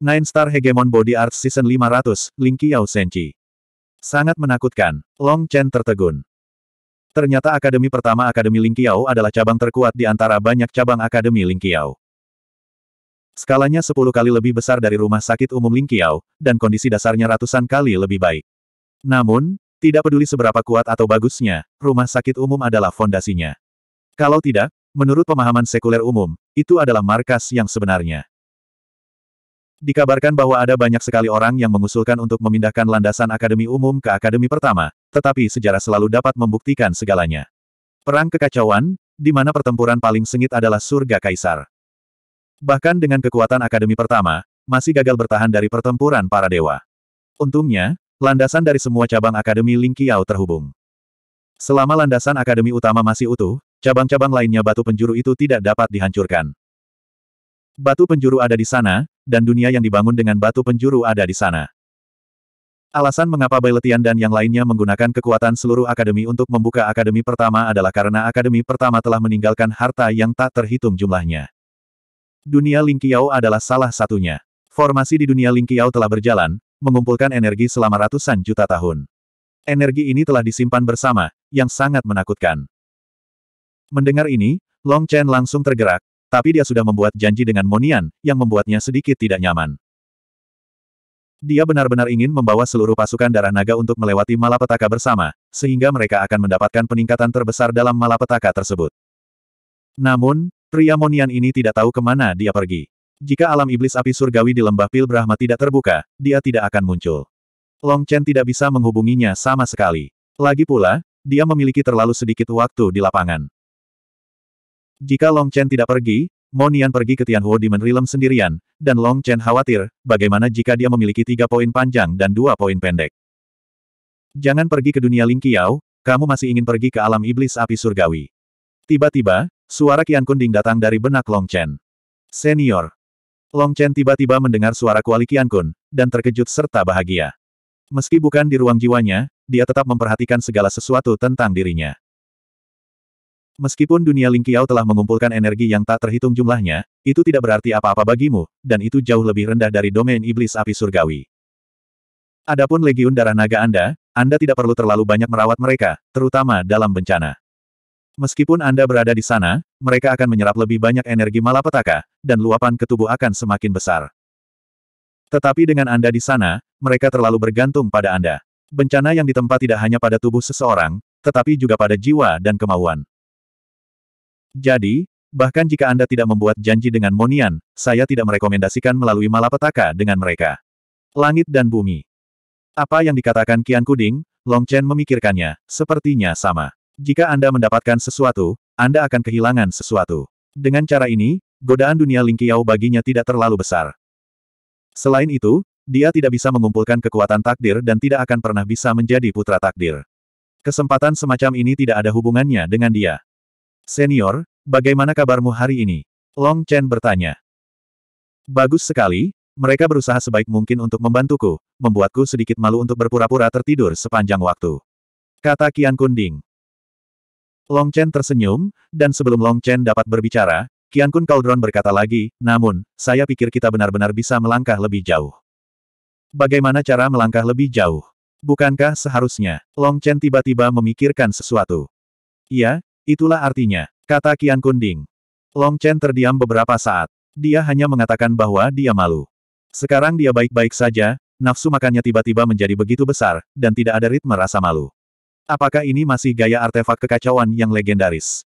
Nine Star Hegemon Body Art Season 500, Ling Yao Senchi. Sangat menakutkan. Long Chen tertegun. Ternyata akademi pertama Akademi Ling Qiao adalah cabang terkuat di antara banyak cabang Akademi Ling Qiao. Skalanya 10 kali lebih besar dari rumah sakit umum Ling Qiao, dan kondisi dasarnya ratusan kali lebih baik. Namun, tidak peduli seberapa kuat atau bagusnya, rumah sakit umum adalah fondasinya. Kalau tidak, menurut pemahaman sekuler umum, itu adalah markas yang sebenarnya. Dikabarkan bahwa ada banyak sekali orang yang mengusulkan untuk memindahkan landasan Akademi Umum ke Akademi Pertama, tetapi sejarah selalu dapat membuktikan segalanya. Perang kekacauan, di mana pertempuran paling sengit adalah surga kaisar. Bahkan dengan kekuatan Akademi Pertama, masih gagal bertahan dari pertempuran para dewa. Untungnya, landasan dari semua cabang Akademi Ling terhubung. Selama landasan Akademi Utama masih utuh, cabang-cabang lainnya batu penjuru itu tidak dapat dihancurkan. Batu penjuru ada di sana, dan dunia yang dibangun dengan batu penjuru ada di sana. Alasan mengapa Bailetian dan yang lainnya menggunakan kekuatan seluruh akademi untuk membuka akademi pertama adalah karena akademi pertama telah meninggalkan harta yang tak terhitung jumlahnya. Dunia Lingqiao adalah salah satunya. Formasi di dunia Lingqiao telah berjalan, mengumpulkan energi selama ratusan juta tahun. Energi ini telah disimpan bersama, yang sangat menakutkan. Mendengar ini, Long Chen langsung tergerak, tapi dia sudah membuat janji dengan Monian, yang membuatnya sedikit tidak nyaman. Dia benar-benar ingin membawa seluruh pasukan darah naga untuk melewati malapetaka bersama, sehingga mereka akan mendapatkan peningkatan terbesar dalam malapetaka tersebut. Namun, pria Monian ini tidak tahu kemana dia pergi. Jika alam iblis api surgawi di lembah Pil Brahma tidak terbuka, dia tidak akan muncul. Long Chen tidak bisa menghubunginya sama sekali. Lagi pula, dia memiliki terlalu sedikit waktu di lapangan. Jika Long Chen tidak pergi, Monian pergi ke Tianhuo Di Realm sendirian, dan Long Chen khawatir, bagaimana jika dia memiliki tiga poin panjang dan dua poin pendek. Jangan pergi ke dunia Ling Qiao, kamu masih ingin pergi ke alam iblis api surgawi. Tiba-tiba, suara Qian Kunding datang dari benak Long Chen. Senior. Long Chen tiba-tiba mendengar suara kuali Qian Kun, dan terkejut serta bahagia. Meski bukan di ruang jiwanya, dia tetap memperhatikan segala sesuatu tentang dirinya. Meskipun dunia lingkiao telah mengumpulkan energi yang tak terhitung jumlahnya, itu tidak berarti apa-apa bagimu, dan itu jauh lebih rendah dari domain iblis api surgawi. Adapun legiun darah naga Anda, Anda tidak perlu terlalu banyak merawat mereka, terutama dalam bencana. Meskipun Anda berada di sana, mereka akan menyerap lebih banyak energi malapetaka, dan luapan ke tubuh akan semakin besar. Tetapi dengan Anda di sana, mereka terlalu bergantung pada Anda. Bencana yang ditempa tidak hanya pada tubuh seseorang, tetapi juga pada jiwa dan kemauan. Jadi, bahkan jika Anda tidak membuat janji dengan Monian, saya tidak merekomendasikan melalui malapetaka dengan mereka. Langit dan bumi. Apa yang dikatakan Kian Kuding, Long Chen memikirkannya, sepertinya sama. Jika Anda mendapatkan sesuatu, Anda akan kehilangan sesuatu. Dengan cara ini, godaan dunia Ling Qiao baginya tidak terlalu besar. Selain itu, dia tidak bisa mengumpulkan kekuatan takdir dan tidak akan pernah bisa menjadi putra takdir. Kesempatan semacam ini tidak ada hubungannya dengan dia. Senior, bagaimana kabarmu hari ini? Long Chen bertanya. Bagus sekali, mereka berusaha sebaik mungkin untuk membantuku, membuatku sedikit malu untuk berpura-pura tertidur sepanjang waktu. Kata Kian Kunding. Long Chen tersenyum, dan sebelum Long Chen dapat berbicara, Kian Kun Cauldron berkata lagi, namun, saya pikir kita benar-benar bisa melangkah lebih jauh. Bagaimana cara melangkah lebih jauh? Bukankah seharusnya, Long Chen tiba-tiba memikirkan sesuatu? Iya, Itulah artinya, kata Kian Kunding. Long Chen terdiam beberapa saat. Dia hanya mengatakan bahwa dia malu. Sekarang dia baik-baik saja, nafsu makannya tiba-tiba menjadi begitu besar, dan tidak ada ritme rasa malu. Apakah ini masih gaya artefak kekacauan yang legendaris?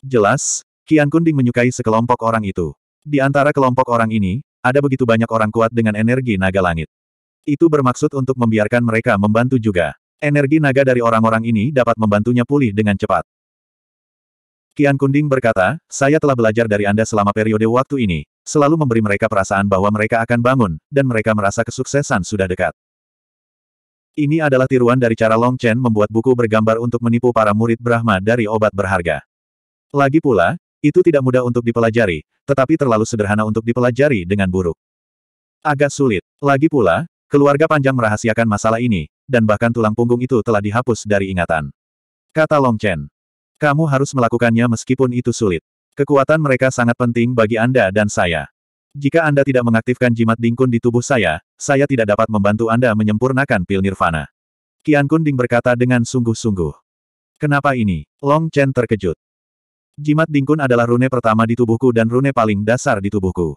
Jelas, Kian Kunding menyukai sekelompok orang itu. Di antara kelompok orang ini, ada begitu banyak orang kuat dengan energi naga langit. Itu bermaksud untuk membiarkan mereka membantu juga. Energi naga dari orang-orang ini dapat membantunya pulih dengan cepat. Kian Kunding berkata, saya telah belajar dari Anda selama periode waktu ini, selalu memberi mereka perasaan bahwa mereka akan bangun, dan mereka merasa kesuksesan sudah dekat. Ini adalah tiruan dari cara Long Chen membuat buku bergambar untuk menipu para murid Brahma dari obat berharga. Lagi pula, itu tidak mudah untuk dipelajari, tetapi terlalu sederhana untuk dipelajari dengan buruk. Agak sulit. Lagi pula, keluarga panjang merahasiakan masalah ini, dan bahkan tulang punggung itu telah dihapus dari ingatan. Kata Long Chen. Kamu harus melakukannya meskipun itu sulit. Kekuatan mereka sangat penting bagi Anda dan saya. Jika Anda tidak mengaktifkan jimat dingkun di tubuh saya, saya tidak dapat membantu Anda menyempurnakan pil nirvana. Kian Kunding berkata dengan sungguh-sungguh. Kenapa ini? Long Chen terkejut. Jimat dingkun adalah rune pertama di tubuhku dan rune paling dasar di tubuhku.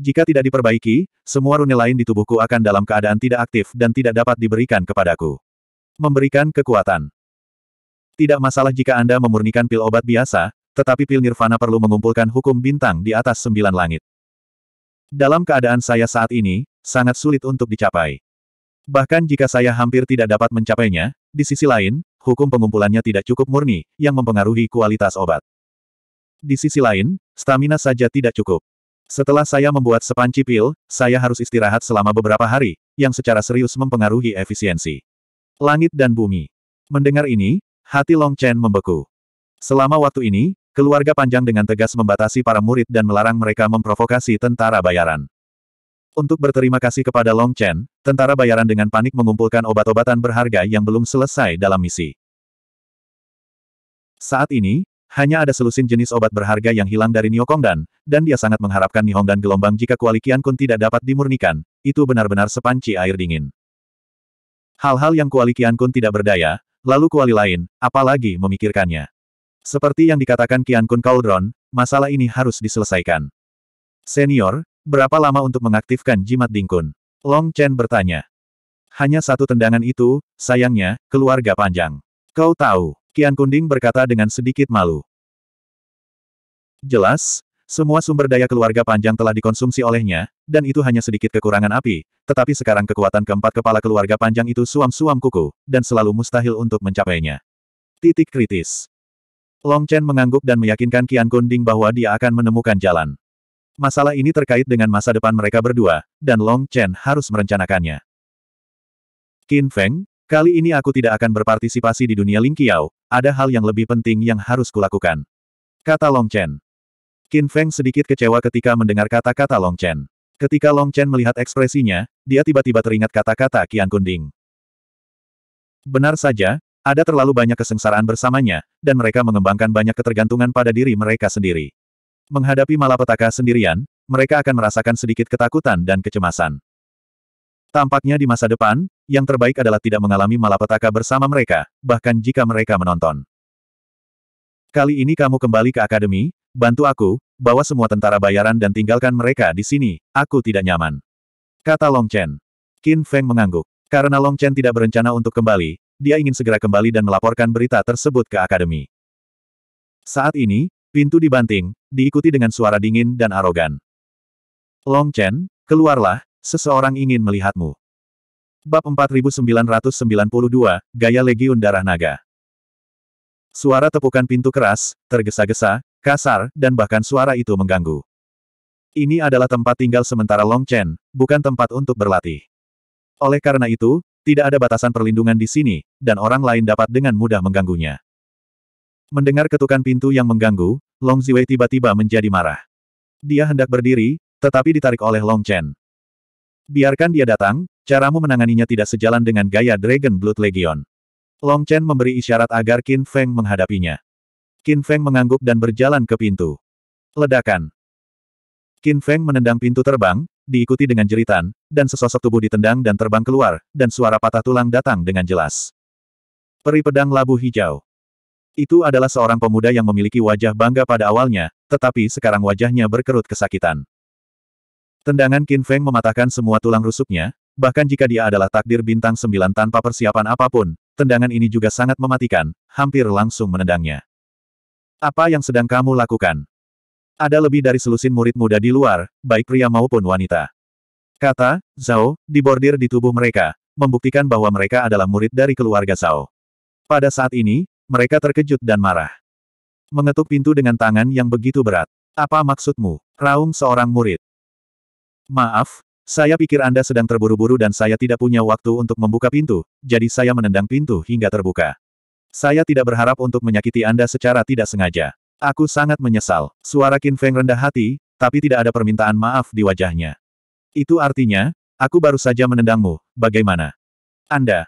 Jika tidak diperbaiki, semua rune lain di tubuhku akan dalam keadaan tidak aktif dan tidak dapat diberikan kepadaku. Memberikan kekuatan. Tidak masalah jika Anda memurnikan pil obat biasa, tetapi pil nirvana perlu mengumpulkan hukum bintang di atas sembilan langit. Dalam keadaan saya saat ini, sangat sulit untuk dicapai. Bahkan jika saya hampir tidak dapat mencapainya, di sisi lain, hukum pengumpulannya tidak cukup murni, yang mempengaruhi kualitas obat. Di sisi lain, stamina saja tidak cukup. Setelah saya membuat sepanci pil, saya harus istirahat selama beberapa hari, yang secara serius mempengaruhi efisiensi. Langit dan bumi. Mendengar ini, Hati Long Chen membeku. Selama waktu ini, keluarga panjang dengan tegas membatasi para murid dan melarang mereka memprovokasi tentara bayaran. Untuk berterima kasih kepada Long Chen, tentara bayaran dengan panik mengumpulkan obat-obatan berharga yang belum selesai dalam misi. Saat ini, hanya ada selusin jenis obat berharga yang hilang dari Niokongdan, dan dia sangat mengharapkan Dan gelombang jika kuali Kun tidak dapat dimurnikan, itu benar-benar sepanci air dingin. Hal-hal yang kuali Kun tidak berdaya, Lalu kuali lain, apalagi memikirkannya. Seperti yang dikatakan Kian Kun Cauldron, masalah ini harus diselesaikan. Senior, berapa lama untuk mengaktifkan jimat dingkun? Long Chen bertanya. Hanya satu tendangan itu, sayangnya, keluarga panjang. Kau tahu, Kian Kunding berkata dengan sedikit malu. Jelas, semua sumber daya keluarga panjang telah dikonsumsi olehnya, dan itu hanya sedikit kekurangan api, tetapi sekarang kekuatan keempat kepala keluarga panjang itu suam-suam kuku, dan selalu mustahil untuk mencapainya. Titik kritis. Long Chen mengangguk dan meyakinkan Qian Gunding bahwa dia akan menemukan jalan. Masalah ini terkait dengan masa depan mereka berdua, dan Long Chen harus merencanakannya. Qin Feng, kali ini aku tidak akan berpartisipasi di dunia Ling Qiao, ada hal yang lebih penting yang harus kulakukan. Kata Long Chen. Qin Feng sedikit kecewa ketika mendengar kata-kata Long Chen. Ketika Long Chen melihat ekspresinya, dia tiba-tiba teringat kata-kata Qian Kunding. Benar saja, ada terlalu banyak kesengsaraan bersamanya, dan mereka mengembangkan banyak ketergantungan pada diri mereka sendiri. Menghadapi malapetaka sendirian, mereka akan merasakan sedikit ketakutan dan kecemasan. Tampaknya di masa depan, yang terbaik adalah tidak mengalami malapetaka bersama mereka, bahkan jika mereka menonton. Kali ini kamu kembali ke akademi, Bantu aku, bawa semua tentara bayaran dan tinggalkan mereka di sini, aku tidak nyaman. Kata Long Chen. Qin Feng mengangguk. Karena Long Chen tidak berencana untuk kembali, dia ingin segera kembali dan melaporkan berita tersebut ke akademi. Saat ini, pintu dibanting, diikuti dengan suara dingin dan arogan. Long Chen, keluarlah, seseorang ingin melihatmu. Bab 4992, Gaya Legiun Darah Naga Suara tepukan pintu keras, tergesa-gesa, kasar, dan bahkan suara itu mengganggu. Ini adalah tempat tinggal sementara Long Chen, bukan tempat untuk berlatih. Oleh karena itu, tidak ada batasan perlindungan di sini, dan orang lain dapat dengan mudah mengganggunya. Mendengar ketukan pintu yang mengganggu, Long Ziwei tiba-tiba menjadi marah. Dia hendak berdiri, tetapi ditarik oleh Long Chen. Biarkan dia datang, caramu menanganinya tidak sejalan dengan gaya Dragon Blood Legion. Long Chen memberi isyarat agar Qin Feng menghadapinya. Qin Feng mengangguk dan berjalan ke pintu. Ledakan. Qin Feng menendang pintu terbang, diikuti dengan jeritan, dan sesosok tubuh ditendang dan terbang keluar, dan suara patah tulang datang dengan jelas. Peri pedang labu hijau. Itu adalah seorang pemuda yang memiliki wajah bangga pada awalnya, tetapi sekarang wajahnya berkerut kesakitan. Tendangan Qin Feng mematahkan semua tulang rusuknya, bahkan jika dia adalah takdir bintang sembilan tanpa persiapan apapun, tendangan ini juga sangat mematikan, hampir langsung menendangnya. Apa yang sedang kamu lakukan? Ada lebih dari selusin murid muda di luar, baik pria maupun wanita. Kata, Zhao, dibordir di tubuh mereka, membuktikan bahwa mereka adalah murid dari keluarga Zhao. Pada saat ini, mereka terkejut dan marah. Mengetuk pintu dengan tangan yang begitu berat. Apa maksudmu? Raung seorang murid. Maaf, saya pikir Anda sedang terburu-buru dan saya tidak punya waktu untuk membuka pintu, jadi saya menendang pintu hingga terbuka. Saya tidak berharap untuk menyakiti Anda secara tidak sengaja. Aku sangat menyesal. Suara Qin Feng rendah hati, tapi tidak ada permintaan maaf di wajahnya. Itu artinya, aku baru saja menendangmu. Bagaimana? Anda.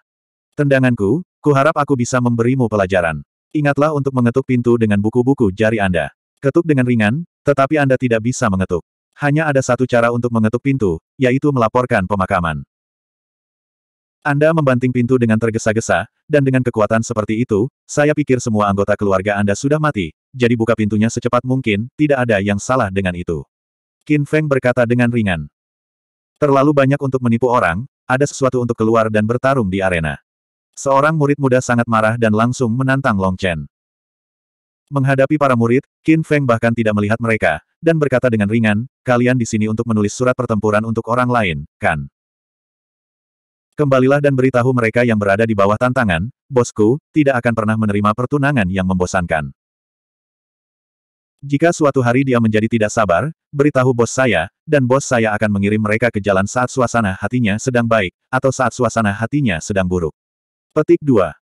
Tendanganku, kuharap aku bisa memberimu pelajaran. Ingatlah untuk mengetuk pintu dengan buku-buku jari Anda. Ketuk dengan ringan, tetapi Anda tidak bisa mengetuk. Hanya ada satu cara untuk mengetuk pintu, yaitu melaporkan pemakaman. Anda membanting pintu dengan tergesa-gesa, dan dengan kekuatan seperti itu, saya pikir semua anggota keluarga Anda sudah mati, jadi buka pintunya secepat mungkin, tidak ada yang salah dengan itu. Qin Feng berkata dengan ringan. Terlalu banyak untuk menipu orang, ada sesuatu untuk keluar dan bertarung di arena. Seorang murid muda sangat marah dan langsung menantang Long Chen. Menghadapi para murid, Qin Feng bahkan tidak melihat mereka, dan berkata dengan ringan, kalian di sini untuk menulis surat pertempuran untuk orang lain, kan? Kembalilah dan beritahu mereka yang berada di bawah tantangan, bosku, tidak akan pernah menerima pertunangan yang membosankan. Jika suatu hari dia menjadi tidak sabar, beritahu bos saya, dan bos saya akan mengirim mereka ke jalan saat suasana hatinya sedang baik, atau saat suasana hatinya sedang buruk. Petik 2.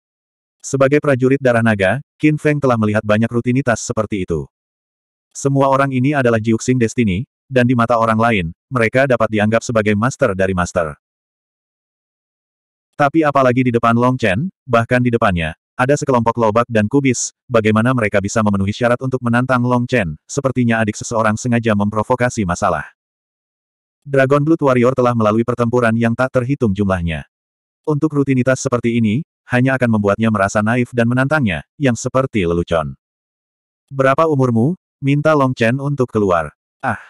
Sebagai prajurit darah naga, Qin Feng telah melihat banyak rutinitas seperti itu. Semua orang ini adalah Jiuxing Destiny, dan di mata orang lain, mereka dapat dianggap sebagai master dari master. Tapi apalagi di depan Long Chen, bahkan di depannya, ada sekelompok lobak dan kubis, bagaimana mereka bisa memenuhi syarat untuk menantang Long Chen, sepertinya adik seseorang sengaja memprovokasi masalah. Dragon Blood Warrior telah melalui pertempuran yang tak terhitung jumlahnya. Untuk rutinitas seperti ini, hanya akan membuatnya merasa naif dan menantangnya, yang seperti lelucon. Berapa umurmu? Minta Long Chen untuk keluar. Ah,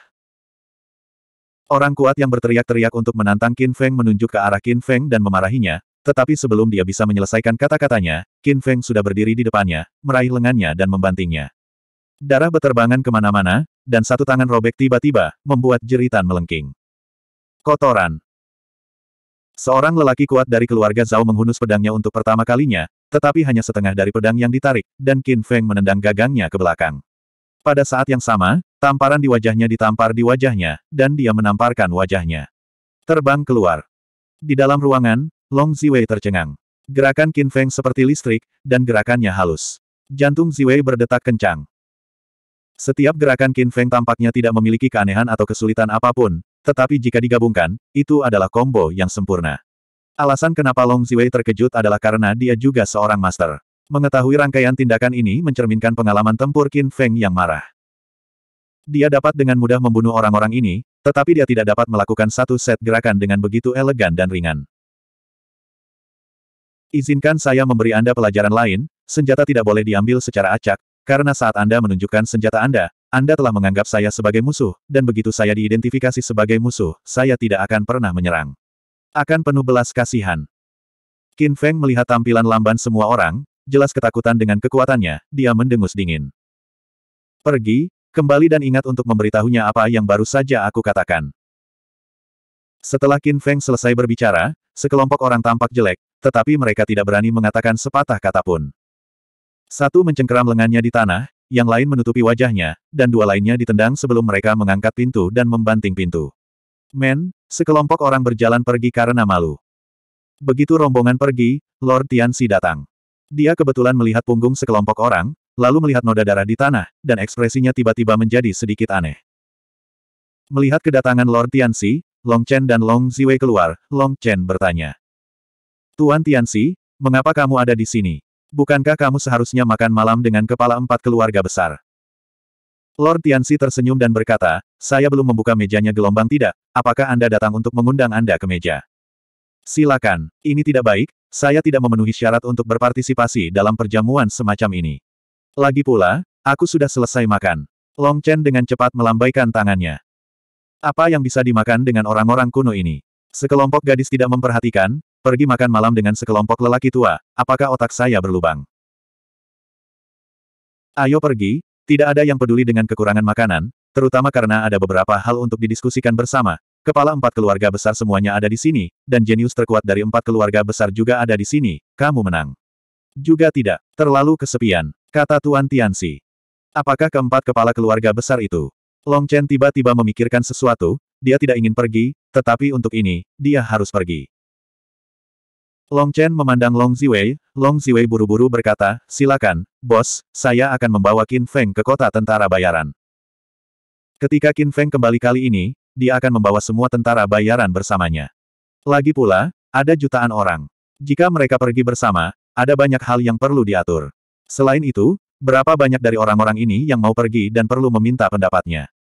Orang kuat yang berteriak-teriak untuk menantang Qin Feng menunjuk ke arah Qin Feng dan memarahinya, tetapi sebelum dia bisa menyelesaikan kata-katanya, Qin Feng sudah berdiri di depannya, meraih lengannya dan membantingnya. Darah beterbangan kemana-mana, dan satu tangan robek tiba-tiba, membuat jeritan melengking. Kotoran. Seorang lelaki kuat dari keluarga Zhao menghunus pedangnya untuk pertama kalinya, tetapi hanya setengah dari pedang yang ditarik, dan Qin Feng menendang gagangnya ke belakang. Pada saat yang sama, Tamparan di wajahnya ditampar di wajahnya, dan dia menamparkan wajahnya. Terbang keluar. Di dalam ruangan, Long Ziwei tercengang. Gerakan Qin Feng seperti listrik, dan gerakannya halus. Jantung Ziwei berdetak kencang. Setiap gerakan Qin Feng tampaknya tidak memiliki keanehan atau kesulitan apapun, tetapi jika digabungkan, itu adalah kombo yang sempurna. Alasan kenapa Long Ziwei terkejut adalah karena dia juga seorang master. Mengetahui rangkaian tindakan ini mencerminkan pengalaman tempur Qin Feng yang marah. Dia dapat dengan mudah membunuh orang-orang ini, tetapi dia tidak dapat melakukan satu set gerakan dengan begitu elegan dan ringan. Izinkan saya memberi Anda pelajaran lain, senjata tidak boleh diambil secara acak, karena saat Anda menunjukkan senjata Anda, Anda telah menganggap saya sebagai musuh, dan begitu saya diidentifikasi sebagai musuh, saya tidak akan pernah menyerang. Akan penuh belas kasihan. Qin Feng melihat tampilan lamban semua orang, jelas ketakutan dengan kekuatannya, dia mendengus dingin. Pergi, Kembali dan ingat untuk memberitahunya apa yang baru saja aku katakan. Setelah Qin Feng selesai berbicara, sekelompok orang tampak jelek, tetapi mereka tidak berani mengatakan sepatah kata pun. Satu mencengkeram lengannya di tanah, yang lain menutupi wajahnya, dan dua lainnya ditendang sebelum mereka mengangkat pintu dan membanting pintu. Men, sekelompok orang berjalan pergi karena malu. Begitu rombongan pergi, Lord Tianxi datang. Dia kebetulan melihat punggung sekelompok orang, lalu melihat noda darah di tanah, dan ekspresinya tiba-tiba menjadi sedikit aneh. Melihat kedatangan Lord Tianxi, Long Chen dan Long Ziwei keluar, Long Chen bertanya. Tuan Tianxi, mengapa kamu ada di sini? Bukankah kamu seharusnya makan malam dengan kepala empat keluarga besar? Lord Tianxi tersenyum dan berkata, saya belum membuka mejanya gelombang tidak, apakah Anda datang untuk mengundang Anda ke meja? Silakan, ini tidak baik, saya tidak memenuhi syarat untuk berpartisipasi dalam perjamuan semacam ini. Lagi pula, aku sudah selesai makan. Long Chen dengan cepat melambaikan tangannya. Apa yang bisa dimakan dengan orang-orang kuno ini? Sekelompok gadis tidak memperhatikan, pergi makan malam dengan sekelompok lelaki tua, apakah otak saya berlubang? Ayo pergi, tidak ada yang peduli dengan kekurangan makanan, terutama karena ada beberapa hal untuk didiskusikan bersama. Kepala empat keluarga besar semuanya ada di sini, dan jenius terkuat dari empat keluarga besar juga ada di sini, kamu menang. Juga tidak, terlalu kesepian. Kata Tuan Tianxi. Apakah keempat kepala keluarga besar itu? Long Chen tiba-tiba memikirkan sesuatu, dia tidak ingin pergi, tetapi untuk ini, dia harus pergi. Long Chen memandang Long Ziwei, Long Ziwei buru-buru berkata, silakan, bos, saya akan membawa Qin Feng ke kota tentara bayaran. Ketika Qin Feng kembali kali ini, dia akan membawa semua tentara bayaran bersamanya. Lagi pula, ada jutaan orang. Jika mereka pergi bersama, ada banyak hal yang perlu diatur. Selain itu, berapa banyak dari orang-orang ini yang mau pergi dan perlu meminta pendapatnya?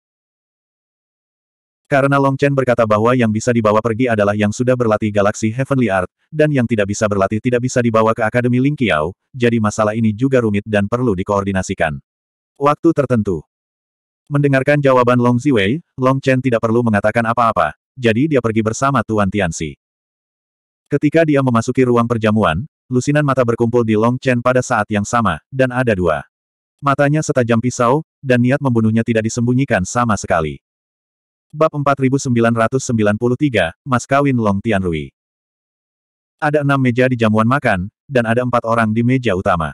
Karena Long Chen berkata bahwa yang bisa dibawa pergi adalah yang sudah berlatih Galaxy Heavenly Art, dan yang tidak bisa berlatih tidak bisa dibawa ke Akademi Ling Qiao, jadi masalah ini juga rumit dan perlu dikoordinasikan. Waktu tertentu. Mendengarkan jawaban Long Ziwei, Long Chen tidak perlu mengatakan apa-apa, jadi dia pergi bersama Tuan Tianxi. Ketika dia memasuki ruang perjamuan, lusinan mata berkumpul di Long Chen pada saat yang sama, dan ada dua. Matanya setajam pisau, dan niat membunuhnya tidak disembunyikan sama sekali. Bab 4993, Mas Kawin Long Tianrui. Ada enam meja di jamuan makan, dan ada empat orang di meja utama.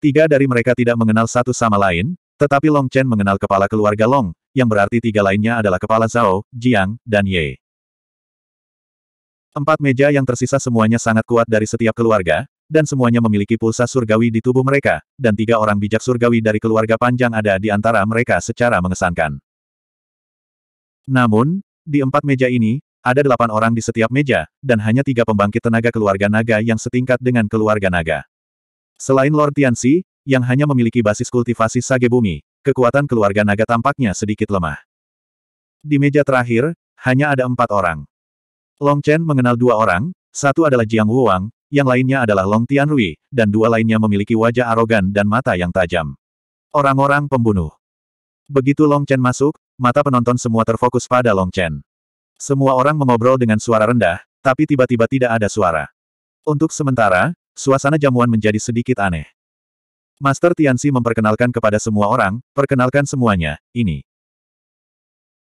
Tiga dari mereka tidak mengenal satu sama lain, tetapi Long Chen mengenal kepala keluarga Long, yang berarti tiga lainnya adalah kepala Zhao, Jiang, dan Ye. Empat meja yang tersisa semuanya sangat kuat dari setiap keluarga, dan semuanya memiliki pulsa surgawi di tubuh mereka, dan tiga orang bijak surgawi dari keluarga panjang ada di antara mereka secara mengesankan. Namun, di empat meja ini, ada delapan orang di setiap meja, dan hanya tiga pembangkit tenaga keluarga naga yang setingkat dengan keluarga naga. Selain Lord Tianxi, yang hanya memiliki basis kultivasi sage bumi, kekuatan keluarga naga tampaknya sedikit lemah. Di meja terakhir, hanya ada empat orang. Long Chen mengenal dua orang, satu adalah Jiang Wuwang, yang lainnya adalah Long Tianrui, dan dua lainnya memiliki wajah arogan dan mata yang tajam. Orang-orang pembunuh. Begitu Long Chen masuk, mata penonton semua terfokus pada Long Chen. Semua orang mengobrol dengan suara rendah, tapi tiba-tiba tidak ada suara. Untuk sementara, suasana jamuan menjadi sedikit aneh. Master Tianxi memperkenalkan kepada semua orang, perkenalkan semuanya, ini.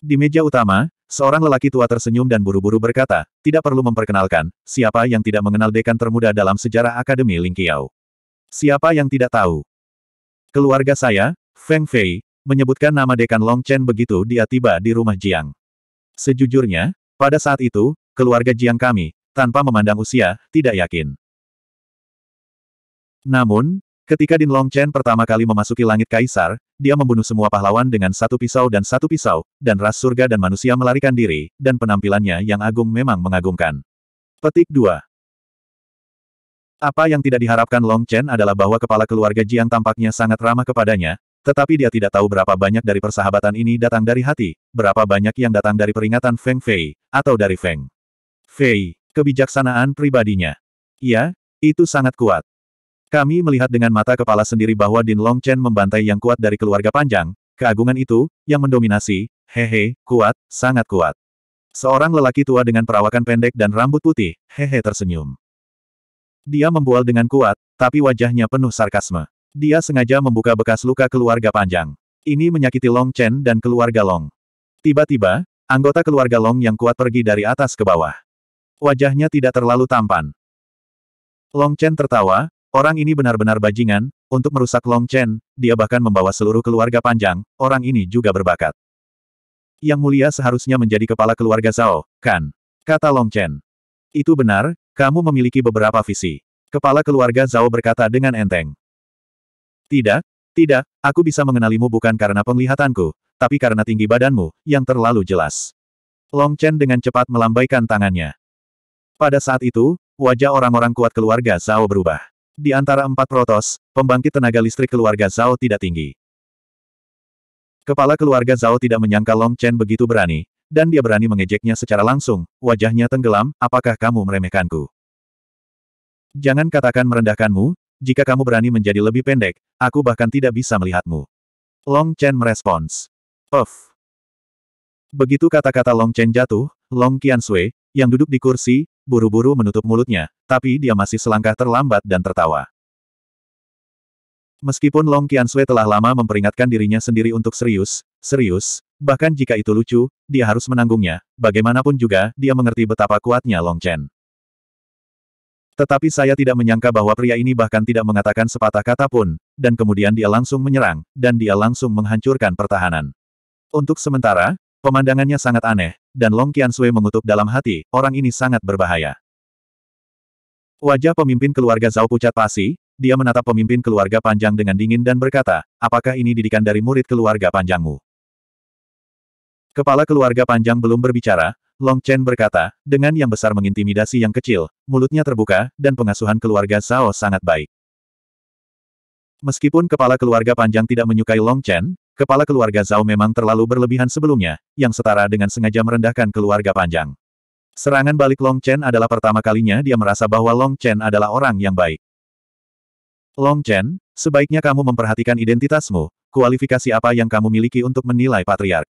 Di meja utama, Seorang lelaki tua tersenyum dan buru-buru berkata, tidak perlu memperkenalkan, siapa yang tidak mengenal dekan termuda dalam sejarah Akademi Lingqiao? Siapa yang tidak tahu? Keluarga saya, Feng Fei, menyebutkan nama dekan Long Chen begitu dia tiba di rumah Jiang. Sejujurnya, pada saat itu, keluarga Jiang kami, tanpa memandang usia, tidak yakin. Namun, Ketika Din Long Chen pertama kali memasuki langit kaisar, dia membunuh semua pahlawan dengan satu pisau dan satu pisau, dan ras surga dan manusia melarikan diri, dan penampilannya yang agung memang mengagumkan. Petik 2 Apa yang tidak diharapkan Long Chen adalah bahwa kepala keluarga Jiang tampaknya sangat ramah kepadanya, tetapi dia tidak tahu berapa banyak dari persahabatan ini datang dari hati, berapa banyak yang datang dari peringatan Feng Fei, atau dari Feng Fei, kebijaksanaan pribadinya. Ya, itu sangat kuat. Kami melihat dengan mata kepala sendiri bahwa Din Long Chen membantai yang kuat dari keluarga panjang, keagungan itu, yang mendominasi, hehe, kuat, sangat kuat. Seorang lelaki tua dengan perawakan pendek dan rambut putih, hehe tersenyum. Dia membual dengan kuat, tapi wajahnya penuh sarkasme. Dia sengaja membuka bekas luka keluarga panjang. Ini menyakiti Long Chen dan keluarga Long. Tiba-tiba, anggota keluarga Long yang kuat pergi dari atas ke bawah. Wajahnya tidak terlalu tampan, Long Chen tertawa, Orang ini benar-benar bajingan, untuk merusak Long Chen, dia bahkan membawa seluruh keluarga panjang, orang ini juga berbakat. Yang mulia seharusnya menjadi kepala keluarga Zhao, kan? Kata Long Chen. Itu benar, kamu memiliki beberapa visi. Kepala keluarga Zhao berkata dengan enteng. Tidak, tidak, aku bisa mengenalimu bukan karena penglihatanku, tapi karena tinggi badanmu, yang terlalu jelas. Long Chen dengan cepat melambaikan tangannya. Pada saat itu, wajah orang-orang kuat keluarga Zhao berubah. Di antara empat protos, pembangkit tenaga listrik keluarga Zhao tidak tinggi. Kepala keluarga Zhao tidak menyangka Long Chen begitu berani, dan dia berani mengejeknya secara langsung, wajahnya tenggelam, apakah kamu meremehkanku? Jangan katakan merendahkanmu, jika kamu berani menjadi lebih pendek, aku bahkan tidak bisa melihatmu. Long Chen merespons. Puff. Begitu kata-kata Long Chen jatuh, Long Qian Sui, yang duduk di kursi, buru-buru menutup mulutnya, tapi dia masih selangkah terlambat dan tertawa. Meskipun Long Qianxue telah lama memperingatkan dirinya sendiri untuk serius, serius, bahkan jika itu lucu, dia harus menanggungnya, bagaimanapun juga, dia mengerti betapa kuatnya Long Chen. Tetapi saya tidak menyangka bahwa pria ini bahkan tidak mengatakan sepatah kata pun, dan kemudian dia langsung menyerang, dan dia langsung menghancurkan pertahanan. Untuk sementara, Pemandangannya sangat aneh, dan Long Qiansui mengutuk dalam hati, orang ini sangat berbahaya. Wajah pemimpin keluarga Zhao pucat pasi, dia menatap pemimpin keluarga panjang dengan dingin dan berkata, apakah ini didikan dari murid keluarga panjangmu? Kepala keluarga panjang belum berbicara, Long Chen berkata, dengan yang besar mengintimidasi yang kecil, mulutnya terbuka, dan pengasuhan keluarga Zhao sangat baik. Meskipun kepala keluarga panjang tidak menyukai Long Chen, Kepala keluarga Zhao memang terlalu berlebihan sebelumnya, yang setara dengan sengaja merendahkan keluarga panjang. Serangan balik Long Chen adalah pertama kalinya dia merasa bahwa Long Chen adalah orang yang baik. Long Chen, sebaiknya kamu memperhatikan identitasmu, kualifikasi apa yang kamu miliki untuk menilai patriark.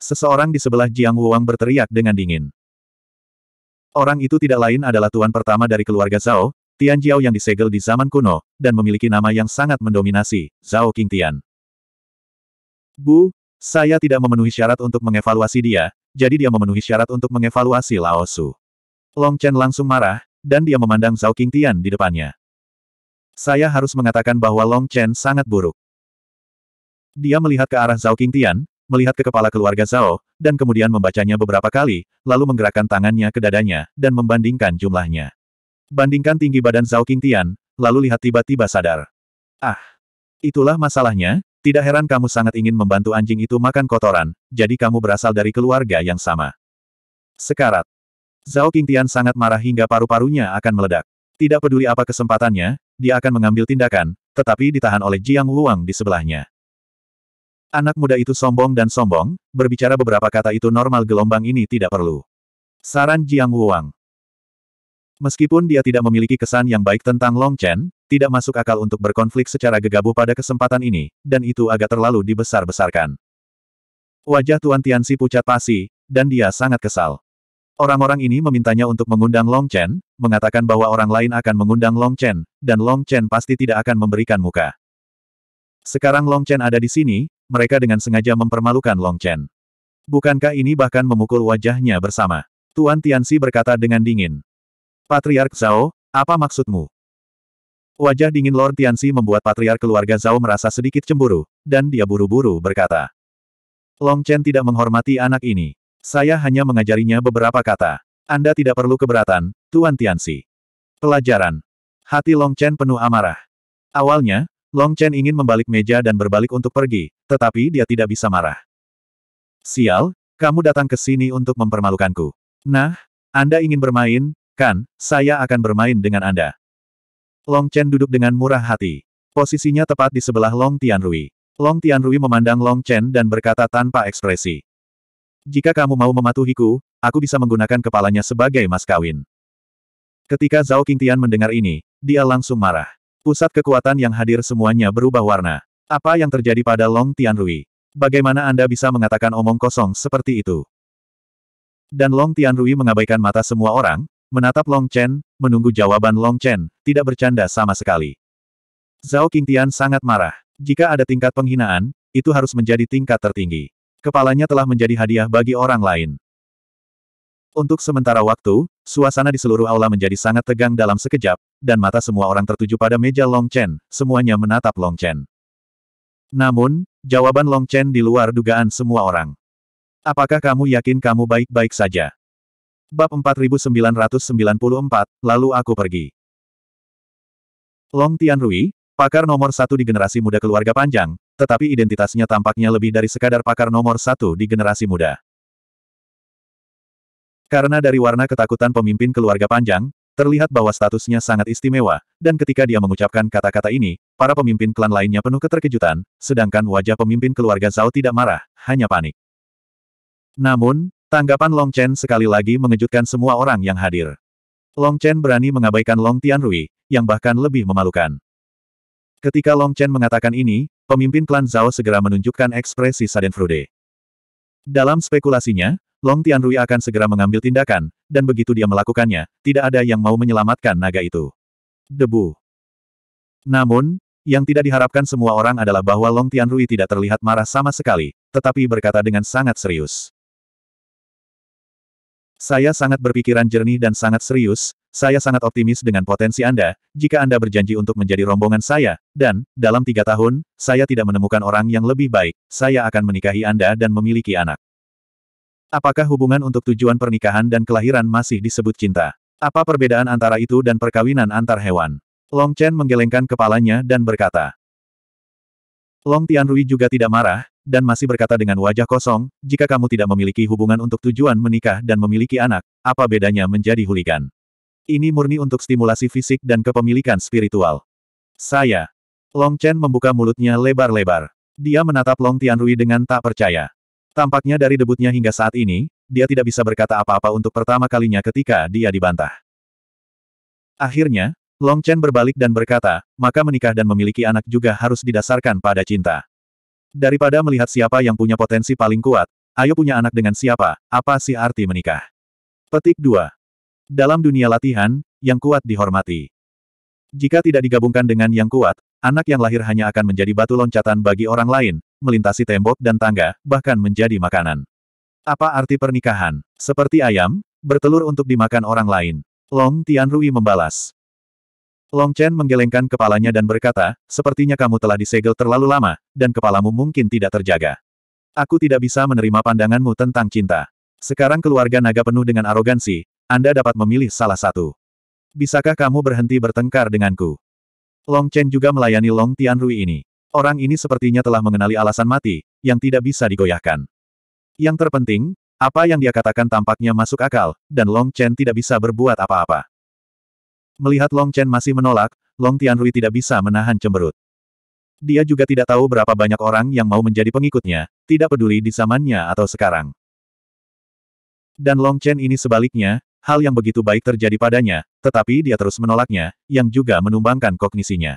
Seseorang di sebelah Jiang Wuang berteriak dengan dingin. Orang itu tidak lain adalah tuan pertama dari keluarga Zhao, Tian Jiao yang disegel di zaman kuno, dan memiliki nama yang sangat mendominasi, Zhao Tian. Bu, saya tidak memenuhi syarat untuk mengevaluasi dia, jadi dia memenuhi syarat untuk mengevaluasi Laosu. Long Chen langsung marah, dan dia memandang Zhao Qingtian di depannya. Saya harus mengatakan bahwa Long Chen sangat buruk. Dia melihat ke arah Zhao Qingtian, melihat ke kepala keluarga Zhao, dan kemudian membacanya beberapa kali, lalu menggerakkan tangannya ke dadanya, dan membandingkan jumlahnya. Bandingkan tinggi badan Zhao Qingtian, lalu lihat tiba-tiba sadar. Ah! Itulah masalahnya, tidak heran kamu sangat ingin membantu anjing itu makan kotoran, jadi kamu berasal dari keluarga yang sama. Sekarat. Zhao Qingtian sangat marah hingga paru-parunya akan meledak. Tidak peduli apa kesempatannya, dia akan mengambil tindakan, tetapi ditahan oleh Jiang Wuang di sebelahnya. Anak muda itu sombong dan sombong, berbicara beberapa kata itu normal gelombang ini tidak perlu. Saran Jiang Wuang. Meskipun dia tidak memiliki kesan yang baik tentang Long Chen, tidak masuk akal untuk berkonflik secara gegabah pada kesempatan ini, dan itu agak terlalu dibesar-besarkan. Wajah Tuan Tiansi pucat pasi, dan dia sangat kesal. Orang-orang ini memintanya untuk mengundang Long Chen, mengatakan bahwa orang lain akan mengundang Long Chen, dan Long Chen pasti tidak akan memberikan muka. Sekarang Long Chen ada di sini, mereka dengan sengaja mempermalukan Long Chen. Bukankah ini bahkan memukul wajahnya bersama? Tuan Tiansi berkata dengan dingin. Patriark Zhao, apa maksudmu? Wajah dingin Lord Tianxi membuat Patriar keluarga Zhao merasa sedikit cemburu, dan dia buru-buru berkata. Long Chen tidak menghormati anak ini. Saya hanya mengajarinya beberapa kata. Anda tidak perlu keberatan, Tuan Tianxi. Pelajaran. Hati Long Chen penuh amarah. Awalnya, Long Chen ingin membalik meja dan berbalik untuk pergi, tetapi dia tidak bisa marah. Sial, kamu datang ke sini untuk mempermalukanku. Nah, Anda ingin bermain, kan, saya akan bermain dengan Anda. Long Chen duduk dengan murah hati. Posisinya tepat di sebelah Long Tianrui. Long Tianrui memandang Long Chen dan berkata tanpa ekspresi. Jika kamu mau mematuhiku, aku bisa menggunakan kepalanya sebagai mas kawin. Ketika Zhao Qingtian mendengar ini, dia langsung marah. Pusat kekuatan yang hadir semuanya berubah warna. Apa yang terjadi pada Long Tianrui? Bagaimana Anda bisa mengatakan omong kosong seperti itu? Dan Long Tianrui mengabaikan mata semua orang, Menatap Long Chen, menunggu jawaban Long Chen, tidak bercanda sama sekali. Zhao Qingtian sangat marah. Jika ada tingkat penghinaan, itu harus menjadi tingkat tertinggi. Kepalanya telah menjadi hadiah bagi orang lain. Untuk sementara waktu, suasana di seluruh aula menjadi sangat tegang dalam sekejap, dan mata semua orang tertuju pada meja Long Chen, semuanya menatap Long Chen. Namun, jawaban Long Chen di luar dugaan semua orang. Apakah kamu yakin kamu baik-baik saja? Bab 4994, lalu aku pergi. Long Tianrui, pakar nomor satu di generasi muda keluarga panjang, tetapi identitasnya tampaknya lebih dari sekadar pakar nomor satu di generasi muda. Karena dari warna ketakutan pemimpin keluarga panjang, Terlihat bahwa statusnya sangat istimewa, dan ketika dia mengucapkan kata-kata ini, para pemimpin klan lainnya penuh keterkejutan, sedangkan wajah pemimpin keluarga Zhao tidak marah, hanya panik. Namun, Tanggapan Long Chen sekali lagi mengejutkan semua orang yang hadir. Long Chen berani mengabaikan Long Tianrui, yang bahkan lebih memalukan. Ketika Long Chen mengatakan ini, pemimpin klan Zhao segera menunjukkan ekspresi Saden Frude. Dalam spekulasinya, Long Tianrui akan segera mengambil tindakan, dan begitu dia melakukannya, tidak ada yang mau menyelamatkan naga itu. Debu. Namun, yang tidak diharapkan semua orang adalah bahwa Long Tianrui tidak terlihat marah sama sekali, tetapi berkata dengan sangat serius. Saya sangat berpikiran jernih dan sangat serius, saya sangat optimis dengan potensi Anda, jika Anda berjanji untuk menjadi rombongan saya, dan, dalam tiga tahun, saya tidak menemukan orang yang lebih baik, saya akan menikahi Anda dan memiliki anak. Apakah hubungan untuk tujuan pernikahan dan kelahiran masih disebut cinta? Apa perbedaan antara itu dan perkawinan antar hewan? Long Chen menggelengkan kepalanya dan berkata, Long Tianrui juga tidak marah, dan masih berkata dengan wajah kosong, jika kamu tidak memiliki hubungan untuk tujuan menikah dan memiliki anak, apa bedanya menjadi huligan? Ini murni untuk stimulasi fisik dan kepemilikan spiritual. Saya. Long Chen membuka mulutnya lebar-lebar. Dia menatap Long Tianrui dengan tak percaya. Tampaknya dari debutnya hingga saat ini, dia tidak bisa berkata apa-apa untuk pertama kalinya ketika dia dibantah. Akhirnya, Long Chen berbalik dan berkata, maka menikah dan memiliki anak juga harus didasarkan pada cinta. Daripada melihat siapa yang punya potensi paling kuat, ayo punya anak dengan siapa, apa sih arti menikah? Petik 2. Dalam dunia latihan, yang kuat dihormati. Jika tidak digabungkan dengan yang kuat, anak yang lahir hanya akan menjadi batu loncatan bagi orang lain, melintasi tembok dan tangga, bahkan menjadi makanan. Apa arti pernikahan? Seperti ayam, bertelur untuk dimakan orang lain. Long Tianrui membalas. Long Chen menggelengkan kepalanya dan berkata, sepertinya kamu telah disegel terlalu lama, dan kepalamu mungkin tidak terjaga. Aku tidak bisa menerima pandanganmu tentang cinta. Sekarang keluarga naga penuh dengan arogansi, Anda dapat memilih salah satu. Bisakah kamu berhenti bertengkar denganku? Long Chen juga melayani Long Tianrui ini. Orang ini sepertinya telah mengenali alasan mati, yang tidak bisa digoyahkan. Yang terpenting, apa yang dia katakan tampaknya masuk akal, dan Long Chen tidak bisa berbuat apa-apa. Melihat Long Chen masih menolak, Long Tianhui tidak bisa menahan cemberut. Dia juga tidak tahu berapa banyak orang yang mau menjadi pengikutnya, tidak peduli di zamannya atau sekarang. Dan Long Chen ini sebaliknya, hal yang begitu baik terjadi padanya, tetapi dia terus menolaknya, yang juga menumbangkan kognisinya.